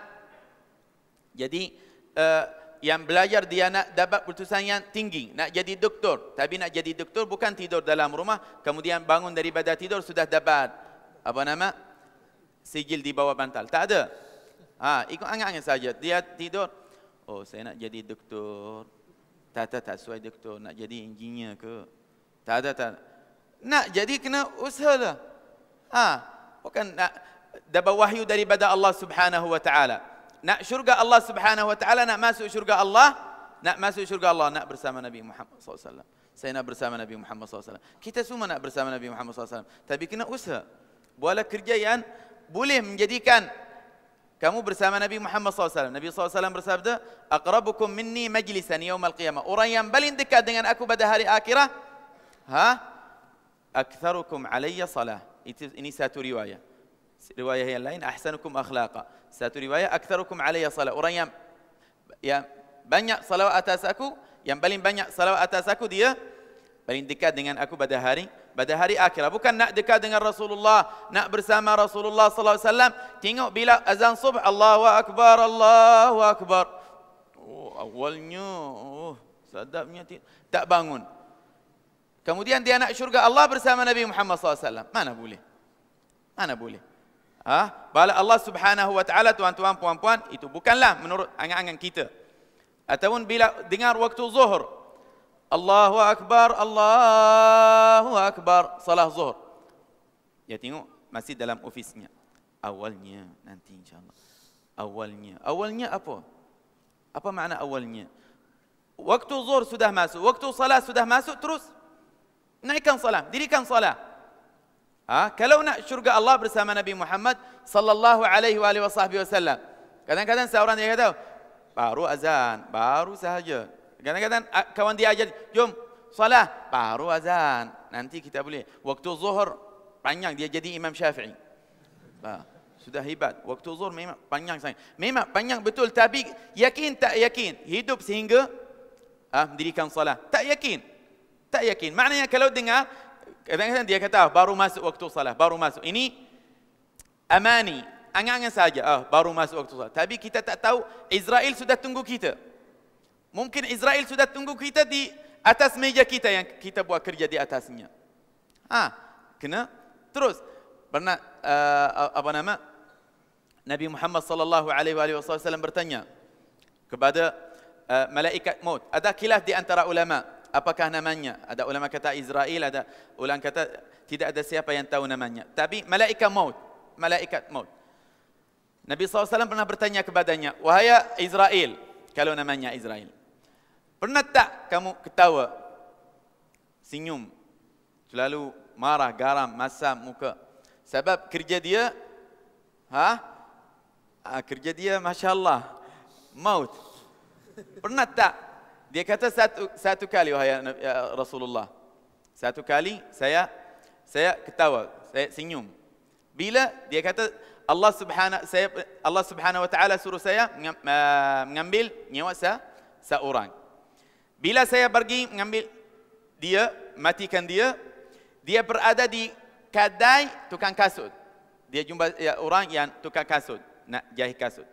jadi uh, yang belajar dia nak dapat putusan yang tinggi nak jadi doktor tapi nak jadi doktor bukan tidur dalam rumah kemudian bangun daripada tidur sudah dapat apa nama sigil di bawah bantal tak ada ha ikut angan-angan saja dia tidur oh saya nak jadi doktor tak tak tak sesuai doktor nak jadi engineer ke tak ada tak nak jadi kena usaha lah ha bukan nak dapat wahyu daripada Allah Subhanahu wa taala nak syurga Allah Subhanahu wa taala nak masuk syurga Allah nak masuk syurga Allah nak bersama Nabi Muhammad SAW. Saya nak bersama Nabi Muhammad SAW. Kita semua nak bersama Nabi Muhammad SAW. Tapi kena usaha. boleh kerja yang boleh menjadikan kamu bersama Nabi Muhammad SAW. Nabi SAW bersabda, Aqrabukum minni majlisan yawmal qiyamah. Orang yang paling dekat dengan aku pada hari akhirah, ha? Aktharukum alaiya salah. Itu, ini satu riwayat. Riwayat yang lain, ahsanukum akhlaqa. Satu riwayat, aktharukum alaiya salah. Orang yang, yang banyak salawat atas aku, yang paling banyak salawat atas aku, dia paling dekat dengan aku pada hari pada hari akhirat bukan nak dekat dengan Rasulullah nak bersama Rasulullah sallallahu alaihi wasallam tengok bila azan subuh Allahu akbar Allahu akbar oh awalnya oh sedapnya tak bangun kemudian dia nak syurga Allah bersama Nabi Muhammad sallallahu alaihi wasallam mana boleh mana boleh Ha? Bala Allah subhanahu wa ta'ala tuan-tuan, puan-puan Itu bukanlah menurut angan-angan kita Ataupun bila dengar waktu zuhur Allahu Akbar, Allahu Akbar, salah zuhur. Ya tengok, masih dalam ofisnya. Awalnya nanti insyaAllah. Awalnya. Awalnya apa? Apa makna awalnya? Waktu zuhur sudah masuk, waktu salat sudah masuk terus. Naikkan salat, dirikan salat. Ha? Kalau nak syurga Allah bersama Nabi Muhammad sallallahu alaihi wa alihi wasallam. Kadang-kadang seorang dia kata, baru azan, baru sahaja. Kadang-kadang ah, kawan dia ajar, jom salah, baru azan. Nanti kita boleh. Waktu zuhur panjang dia jadi imam syafi'i. sudah hebat. Waktu zuhur memang panjang sangat. Memang panjang betul tapi yakin tak yakin? Hidup sehingga ah, mendirikan salah. Tak yakin. Tak yakin. Maknanya kalau dengar, kadang-kadang dia kata, ah, baru masuk waktu salah, baru masuk. Ini amani. Angan-angan saja, ah, baru masuk waktu salah. Tapi kita tak tahu, Israel sudah tunggu kita. Mungkin Israel sudah tunggu kita di atas meja kita yang kita buat kerja di atasnya. Ha, kena terus. Pernah uh, apa nama? Nabi Muhammad sallallahu alaihi wasallam bertanya kepada uh, malaikat maut. Ada khilaf di antara ulama, apakah namanya? Ada ulama kata Israel, ada ulama kata tidak ada siapa yang tahu namanya. Tapi malaikat maut, malaikat maut. Nabi SAW pernah bertanya kepadanya, Wahai Israel, kalau namanya Israel. Pernah tak kamu ketawa? Senyum. Selalu marah, garam, masam muka. Sebab kerja dia, ha? ha kerja dia, Masya Allah, maut. Pernah tak? Dia kata satu, satu kali, wahai ya, ya Rasulullah. Satu kali saya saya ketawa, saya senyum. Bila dia kata Allah Subhanahu saya Allah Subhanahu wa taala suruh saya eh, mengambil nyawa saya seorang. Bila saya pergi mengambil dia, matikan dia, dia berada di kedai tukang kasut. Dia jumpa ya, orang yang tukang kasut, nak jahit kasut.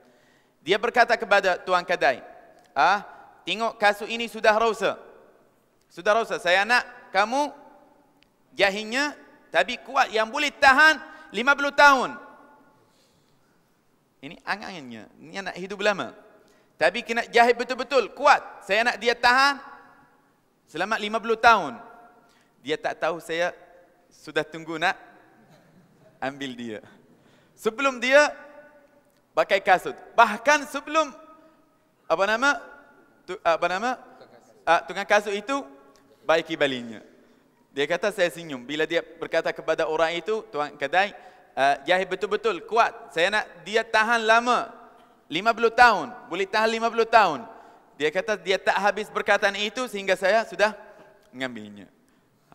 Dia berkata kepada tuan kedai, ah, tengok kasut ini sudah rosa. Sudah rosa, saya nak kamu jahinya tapi kuat yang boleh tahan 50 tahun. Ini angannya, ini nak hidup lama. Tapi kena jahit betul-betul, kuat. Saya nak dia tahan selama 50 tahun. Dia tak tahu saya sudah tunggu nak ambil dia. Sebelum dia pakai kasut. Bahkan sebelum apa nama? Tu, apa nama? Uh, tukang kasut itu baiki balinya. Dia kata saya senyum. Bila dia berkata kepada orang itu, tuan kedai, uh, jahit betul-betul, kuat. Saya nak dia tahan lama. Lima 50 tahun, boleh tahan lima 50 tahun. Dia kata dia tak habis perkataan itu sehingga saya sudah mengambilnya.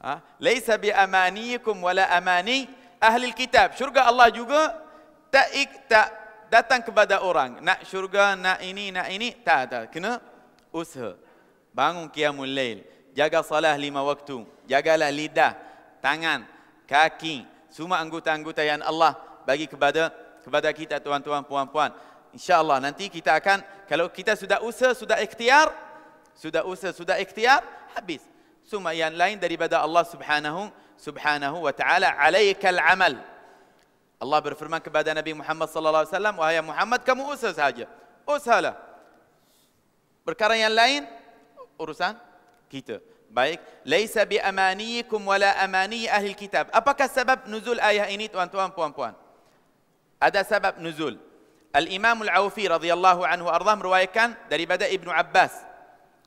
Ha? Laisa bi amaniikum wala amani ahli kitab. Syurga Allah juga tak ik tak datang kepada orang. Nak syurga, nak ini, nak ini, tak tak. Kena usaha. Bangun qiyamul lail. Jaga salah lima waktu. Jagalah lidah, tangan, kaki. Semua anggota-anggota yang Allah bagi kepada kepada kita tuan-tuan, puan-puan. InsyaAllah nanti kita akan kalau kita sudah usaha sudah ikhtiar sudah usaha sudah ikhtiar habis. Semua yang lain daripada Allah Subhanahu Subhanahu wa taala alaikal amal. Allah berfirman kepada Nabi Muhammad sallallahu alaihi wasallam wahai Muhammad kamu usaha saja. Usahalah. Perkara yang lain urusan kita. Baik, laisa bi amaniikum wala amani ahli kitab. Apakah sebab nuzul ayah ini tuan-tuan puan-puan? Ada sebab nuzul. الإمام العوفي رضي الله عنه وأرضاه رواية كان دري بدأ ابن عباس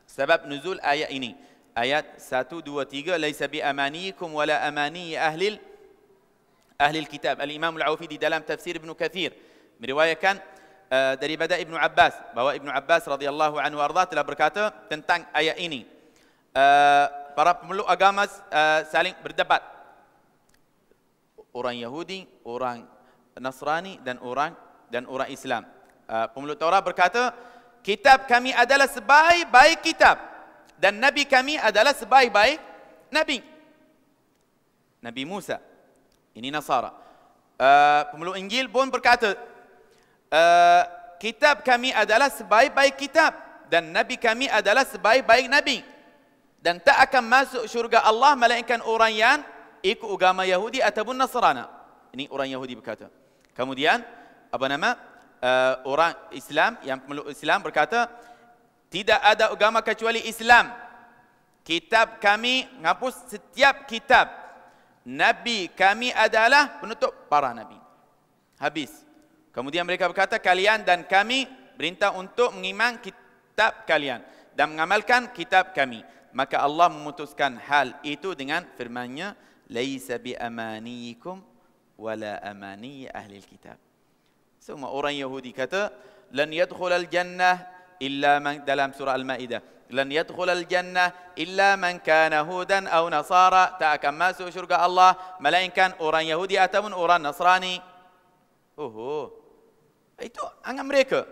سبب نزول آية إني آيات ساتو دو دوتيجا ليس بأمانيكم ولا أماني أهل أهل الكتاب الإمام العوفي دي دلام تفسير ابن كثير من رواية كان دري بدأ ابن عباس بوا ابن عباس رضي الله عنه وأرضاه تلا بركاته تنتان آية إني فرب ملو agama سالين بردبات أوران يهودي أوران نصراني دان أوران dan orang Islam. Ah, pemeluk Taurat berkata, kitab kami adalah sebaik-baik kitab dan Nabi kami adalah sebaik-baik Nabi. Nabi Musa. Ini Nasara. Ah, pemeluk Injil pun berkata, ah, kitab kami adalah sebaik-baik kitab dan Nabi kami adalah sebaik-baik Nabi. Dan tak akan masuk syurga Allah melainkan orang yang ikut agama Yahudi ataupun Nasrana. Ini orang Yahudi berkata. Kemudian, apa nama uh, orang Islam yang peluk Islam berkata tidak ada agama kecuali Islam. Kitab kami menghapus setiap kitab. Nabi kami adalah penutup para nabi. Habis. Kemudian mereka berkata kalian dan kami berintah untuk mengiman kitab kalian dan mengamalkan kitab kami. Maka Allah memutuskan hal itu dengan firman-Nya, "Laisa bi amaniikum wala amani ahli kitab ثم أوران يهودي كتا لن يدخل الجنة إلا من دلام سورة المائدة لن يدخل الجنة إلا من كان هودا أو نصارى تأكماسو شرق الله ملائن كان أوران يهودي أتمن أوران نصراني أوه itu angan mereka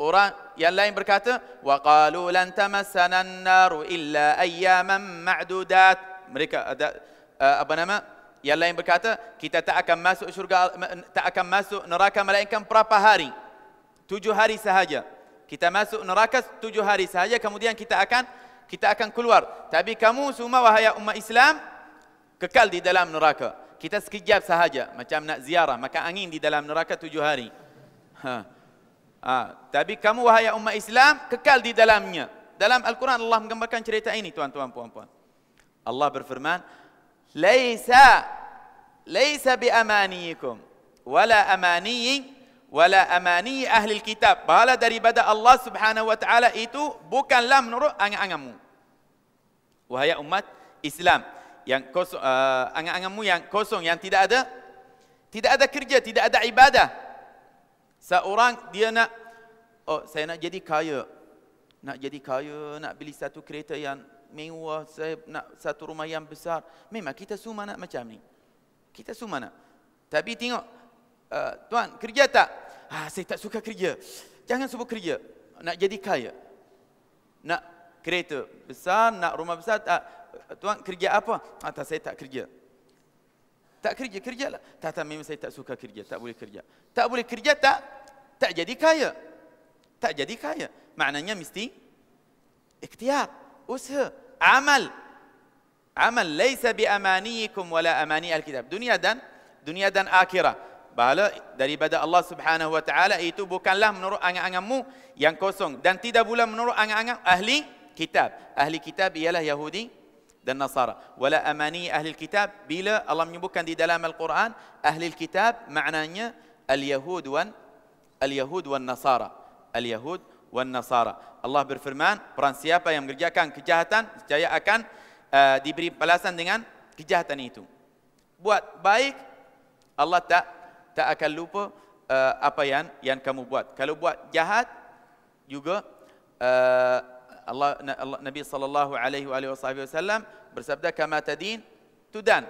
orang yang lain berkata waqalu lan tamassana an-nar illa ayyaman ma'dudat mereka ada Yang lain berkata, kita tak akan masuk syurga, tak akan masuk neraka melainkan berapa hari? Tujuh hari sahaja. Kita masuk neraka tujuh hari sahaja, kemudian kita akan kita akan keluar. Tapi kamu semua wahai umat Islam, kekal di dalam neraka. Kita sekejap sahaja, macam nak ziarah, makan angin di dalam neraka tujuh hari. Ha. Ha. Tapi kamu wahai umat Islam, kekal di dalamnya. Dalam Al-Quran Allah menggambarkan cerita ini, tuan-tuan, puan-puan. Allah berfirman, ليس ليس بأمانيكم ولا أماني ولا أماني ahli الكتاب بالا daripada Allah Subhanahu wa taala itu bukanlah menurut angan-anganmu wahai umat Islam yang kosong uh, angan-anganmu yang kosong yang tidak ada tidak ada kerja tidak ada ibadah seorang dia nak oh saya nak jadi kaya nak jadi kaya nak beli satu kereta yang mewah, saya nak satu rumah yang besar. Memang kita semua nak macam ni. Kita semua nak. Tapi tengok, uh, tuan, kerja tak? Ah, saya tak suka kerja. Jangan suka kerja. Nak jadi kaya. Nak kereta besar, nak rumah besar. Tak. Eh, tuan, kerja apa? Ah, tak, saya tak kerja. Tak kerja, kerja lah. Tak, tak, memang saya tak suka kerja. Tak boleh kerja. Tak boleh kerja, tak? Tak jadi kaya. Tak jadi kaya. Maknanya mesti ikhtiar usaha, amal. Amal laisa bi amaniikum wala amani alkitab. Dunia dan dunia dan akhirat. Bahala daripada Allah Subhanahu wa taala itu bukanlah menurut angan-anganmu yang kosong dan tidak pula menurut angan-angan ahli kitab. Ahli kitab ialah Yahudi dan Nasara. Wala amani ahli kitab bila Allah menyebutkan di dalam Al-Quran ahli kitab maknanya al-Yahud wan al-Yahud wan Nasara. Al-Yahud wan nasara. Allah berfirman, peran siapa yang mengerjakan kejahatan, saya akan uh, diberi balasan dengan kejahatan itu. Buat baik, Allah tak tak akan lupa uh, apa yang yang kamu buat. Kalau buat jahat juga uh, Allah, Allah Nabi sallallahu alaihi wasallam bersabda kama tadin tudan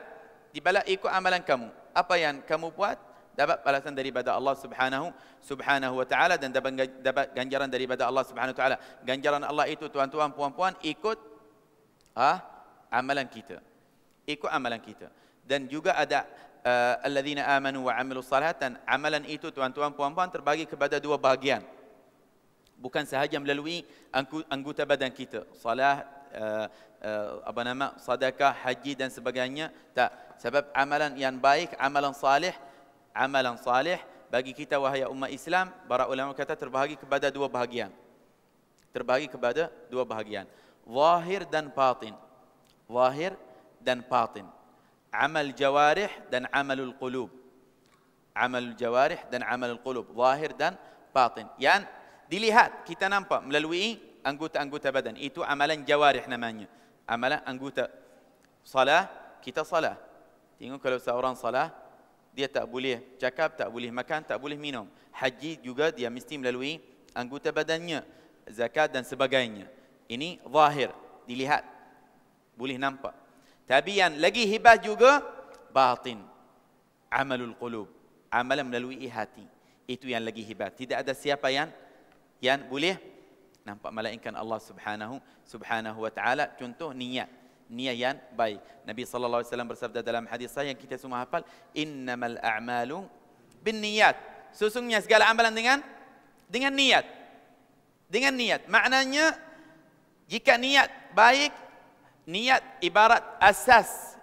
dibalas ikut amalan kamu. Apa yang kamu buat dapat balasan daripada Allah Subhanahu Subhanahu wa taala dan dapat dapat ganjaran daripada Allah Subhanahu wa taala. Ganjaran Allah itu tuan-tuan puan-puan ikut ah ha, amalan kita. Ikut amalan kita. Dan juga ada eh, alladzina amanu wa amilus salihat amalan itu tuan-tuan puan-puan terbagi kepada dua bahagian. Bukan sahaja melalui anggota badan kita. Salah Uh, apa nama sedekah haji dan sebagainya tak sebab amalan yang baik amalan salih amalan salih bagi kita wahai umat Islam para ulama kata terbahagi kepada dua bahagian terbahagi kepada dua bahagian zahir dan batin zahir dan batin amal jawarih dan amalul qulub amalul jawarih dan amalul qulub zahir dan batin yang dilihat kita nampak melalui anggota-anggota badan itu amalan jawarih namanya amalan anggota salah kita salah tengok kalau seorang salah dia tak boleh cakap, tak boleh makan, tak boleh minum. Haji juga dia mesti melalui anggota badannya, zakat dan sebagainya. Ini zahir, dilihat, boleh nampak. Tapi yang lagi hebat juga, batin. Amalul qulub. Amal melalui hati. Itu yang lagi hebat. Tidak ada siapa yang yang boleh nampak malaikat Allah subhanahu subhanahu wa ta'ala. Contoh niat niat yang baik. Nabi Sallallahu Alaihi Wasallam bersabda dalam hadis saya yang kita semua hafal, innamal a'malu bin niat. Sesungguhnya segala amalan dengan dengan niat. Dengan niat. Maknanya, jika niat baik, niat ibarat asas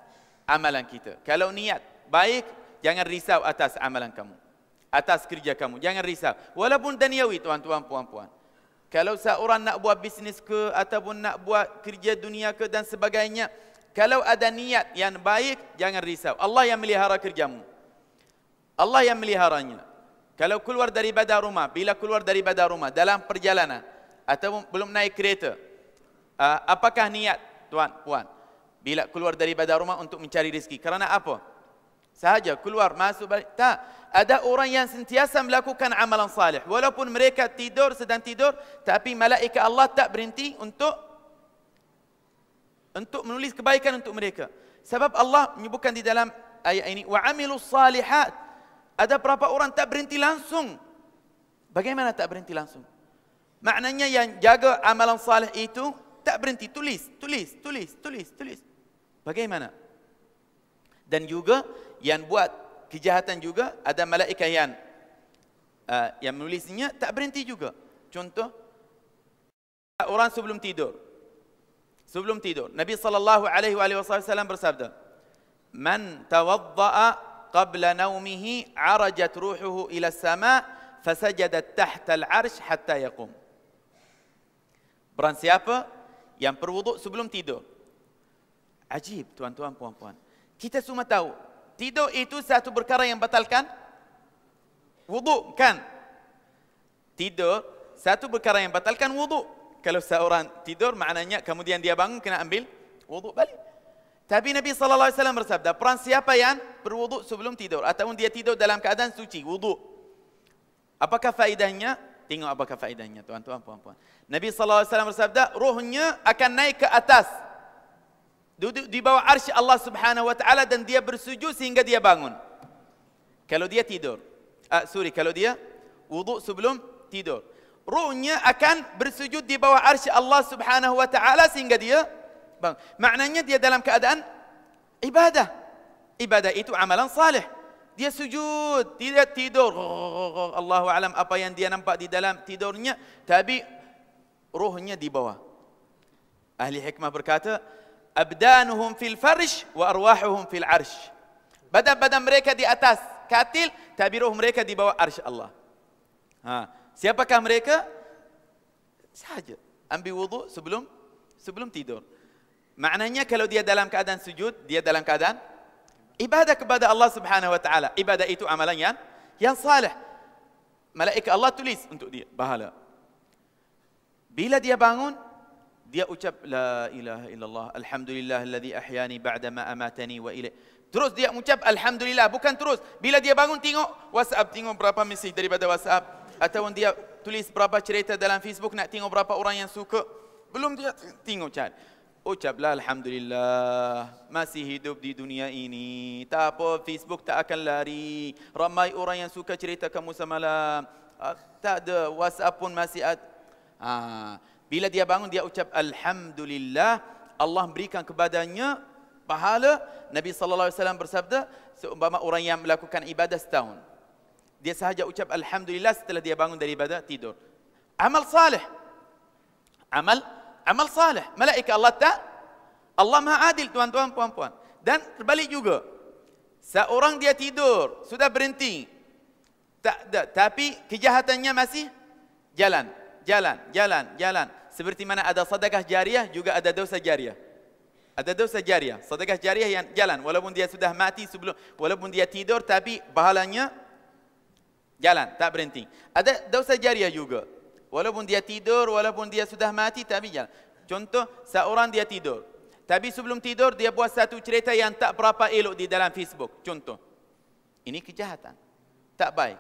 amalan kita. Kalau niat baik, jangan risau atas amalan kamu. Atas kerja kamu. Jangan risau. Walaupun daniawi, tuan-tuan, puan-puan kalau seorang nak buat bisnes ke ataupun nak buat kerja dunia ke dan sebagainya kalau ada niat yang baik jangan risau Allah yang melihara kerjamu Allah yang meliharanya kalau keluar dari daripada rumah bila keluar dari daripada rumah dalam perjalanan atau belum naik kereta ah, apakah niat tuan puan bila keluar dari daripada rumah untuk mencari rezeki kerana apa sahaja keluar masuk balik tak ada orang yang sentiasa melakukan amalan salih. Walaupun mereka tidur, sedang tidur, tapi malaikat Allah tak berhenti untuk untuk menulis kebaikan untuk mereka. Sebab Allah menyebutkan di dalam ayat ini, wa وَعَمِلُوا salihat. Ada berapa orang tak berhenti langsung. Bagaimana tak berhenti langsung? Maknanya yang jaga amalan salih itu, tak berhenti, tulis, tulis, tulis, tulis, tulis. Bagaimana? Dan juga yang buat kejahatan juga ada malaikat yang uh, yang menulisnya tak berhenti juga. Contoh orang sebelum tidur. Sebelum tidur Nabi sallallahu alaihi wasallam bersabda, "Man tawadda'a qabla naumihi arajat ruhuhu ila as-sama' fasajadat tahta al-'arsy hatta yaqum." Berang siapa yang berwuduk sebelum tidur. Ajib tuan-tuan puan-puan. Kita semua tahu Tidur itu satu perkara yang batalkan wudu kan? Tidur satu perkara yang batalkan wudu. Kalau seorang tidur maknanya kemudian dia bangun kena ambil wudu balik. Tapi Nabi sallallahu alaihi wasallam bersabda, "Peran siapa yang berwudu sebelum tidur atau dia tidur dalam keadaan suci wudu. Apakah faedahnya? Tengok apakah faedahnya, tuan-tuan, puan-puan. Nabi sallallahu alaihi wasallam bersabda, "Ruhnya akan naik ke atas." duduk di bawah arsy Allah Subhanahu wa taala dan dia bersujud sehingga dia bangun. Kalau dia tidur. Ah, sorry, kalau dia wudu sebelum tidur. Ruhnya akan bersujud di bawah arsy Allah Subhanahu wa taala sehingga dia bangun. Maknanya dia dalam keadaan ibadah. Ibadah itu amalan saleh. Dia sujud, dia tidur. Allahu alam apa yang dia nampak di dalam tidurnya, tapi ruhnya di bawah. Ahli hikmah berkata, abdanuhum fil farsh wa arwahuhum fil arsh. Badan-badan mereka di atas katil, tapi roh mereka di bawah arsh Allah. Ha. Siapakah mereka? Sahaja. Ambil wudhu sebelum sebelum tidur. Maknanya kalau dia dalam keadaan sujud, dia dalam keadaan ibadah kepada Allah Subhanahu wa taala. Ibadah itu amalan yang yang saleh. Malaikat Allah tulis untuk dia pahala. Bila dia bangun, dia ucap la ilaha illallah alhamdulillah alladhi ahyani ba'da ma amatani wa ila Terus dia ucap alhamdulillah bukan terus bila dia bangun tengok WhatsApp tengok berapa mesej daripada WhatsApp atau dia tulis berapa cerita dalam Facebook nak tengok berapa orang yang suka belum dia tengok chat ucaplah alhamdulillah masih hidup di dunia ini tak apa Facebook tak akan lari ramai orang yang suka cerita kamu semalam ah, tak ada WhatsApp pun masih ada. Ah. Bila dia bangun dia ucap alhamdulillah Allah berikan kepadanya pahala Nabi sallallahu alaihi wasallam bersabda seumpama orang yang melakukan ibadah setahun dia sahaja ucap alhamdulillah setelah dia bangun dari ibadah tidur amal saleh amal amal saleh malaikat Allah tak Allah Maha Adil tuan-tuan puan-puan dan terbalik juga seorang dia tidur sudah berhenti tak, tak tapi kejahatannya masih jalan jalan, jalan, jalan. Seperti mana ada sedekah jariah juga ada dosa jariah. Ada dosa jariah. Sedekah jariah yang jalan walaupun dia sudah mati sebelum walaupun dia tidur tapi bahalanya jalan, tak berhenti. Ada dosa jariah juga. Walaupun dia tidur, walaupun dia sudah mati tapi jalan. Contoh seorang dia tidur. Tapi sebelum tidur dia buat satu cerita yang tak berapa elok di dalam Facebook. Contoh. Ini kejahatan. Tak baik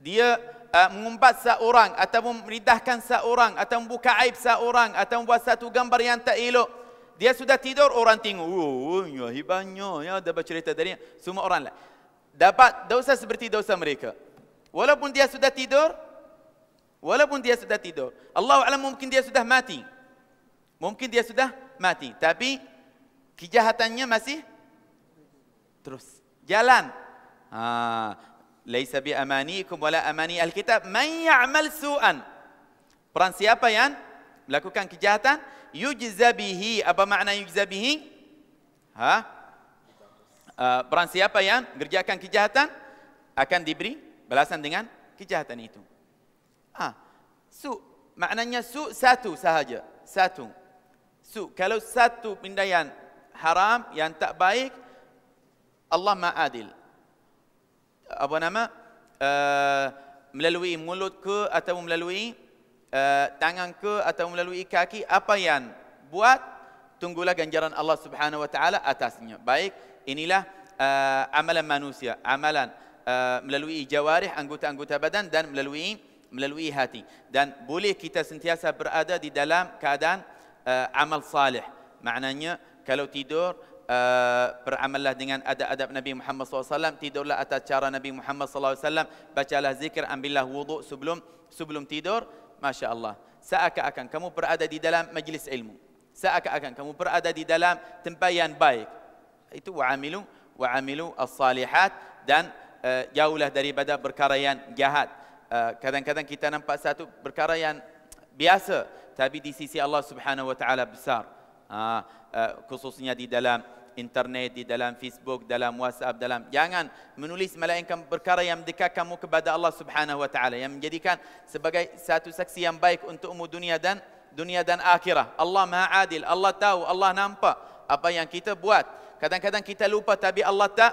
dia uh, mengumbat seorang atau meridahkan seorang atau membuka aib seorang atau membuat satu gambar yang tak elok dia sudah tidur orang tengok oh, oh ya hebatnya ya dapat cerita tadi semua orang lah dapat dosa seperti dosa mereka walaupun dia sudah tidur walaupun dia sudah tidur Allah alam mungkin dia sudah mati mungkin dia sudah mati tapi kejahatannya masih terus jalan ah laisa bi amanikum wala amani alkitab man ya'mal su'an peran siapa yang melakukan kejahatan yujzabihi apa makna yujzabihi ha uh, peran siapa yang mengerjakan kejahatan akan diberi balasan dengan kejahatan itu ha su maknanya su satu sahaja satu su kalau satu benda yang haram yang tak baik Allah ma'adil apa nama uh, melalui mulut ke atau melalui uh, tangan ke atau melalui kaki apa yang buat tunggulah ganjaran Allah Subhanahu wa taala atasnya baik inilah uh, amalan manusia amalan uh, melalui jawarih anggota-anggota badan dan melalui melalui hati dan boleh kita sentiasa berada di dalam keadaan uh, amal saleh maknanya kalau tidur Uh, beramallah dengan adab-adab Nabi Muhammad SAW. Tidurlah atas cara Nabi Muhammad SAW. Bacalah zikir, ambillah wudhu sebelum sebelum tidur. Masya Allah. Seakan-akan kamu berada di dalam majlis ilmu. Seakan-akan kamu berada di dalam tempat yang baik. Itu Wamilu. wa'amilu as-salihat dan uh, jauhlah daripada perkara yang jahat. Uh, kadang-kadang kita nampak satu perkara yang biasa tapi di sisi Allah Subhanahu wa taala besar. Ah, uh, khususnya di dalam internet, di dalam Facebook, dalam WhatsApp, dalam jangan menulis melainkan perkara yang mendekatkan kamu kepada Allah Subhanahu wa taala yang menjadikan sebagai satu saksi yang baik untuk umur dunia dan dunia dan akhirah. Allah Maha Adil, Allah tahu, Allah nampak apa yang kita buat. Kadang-kadang kita lupa tapi Allah tak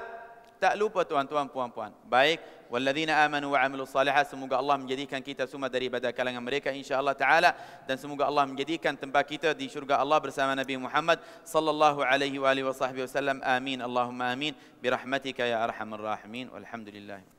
tak lupa tuan-tuan puan-puan. Baik, Walladzina amanu wa amilu salihah Semoga Allah menjadikan kita semua daripada kalangan mereka InsyaAllah ta'ala Dan semoga Allah menjadikan tempat kita di syurga Allah Bersama Nabi Muhammad Sallallahu alaihi wa alihi wa sahbihi wa sallam Amin Allahumma amin Birahmatika ya arhamar rahimin Walhamdulillah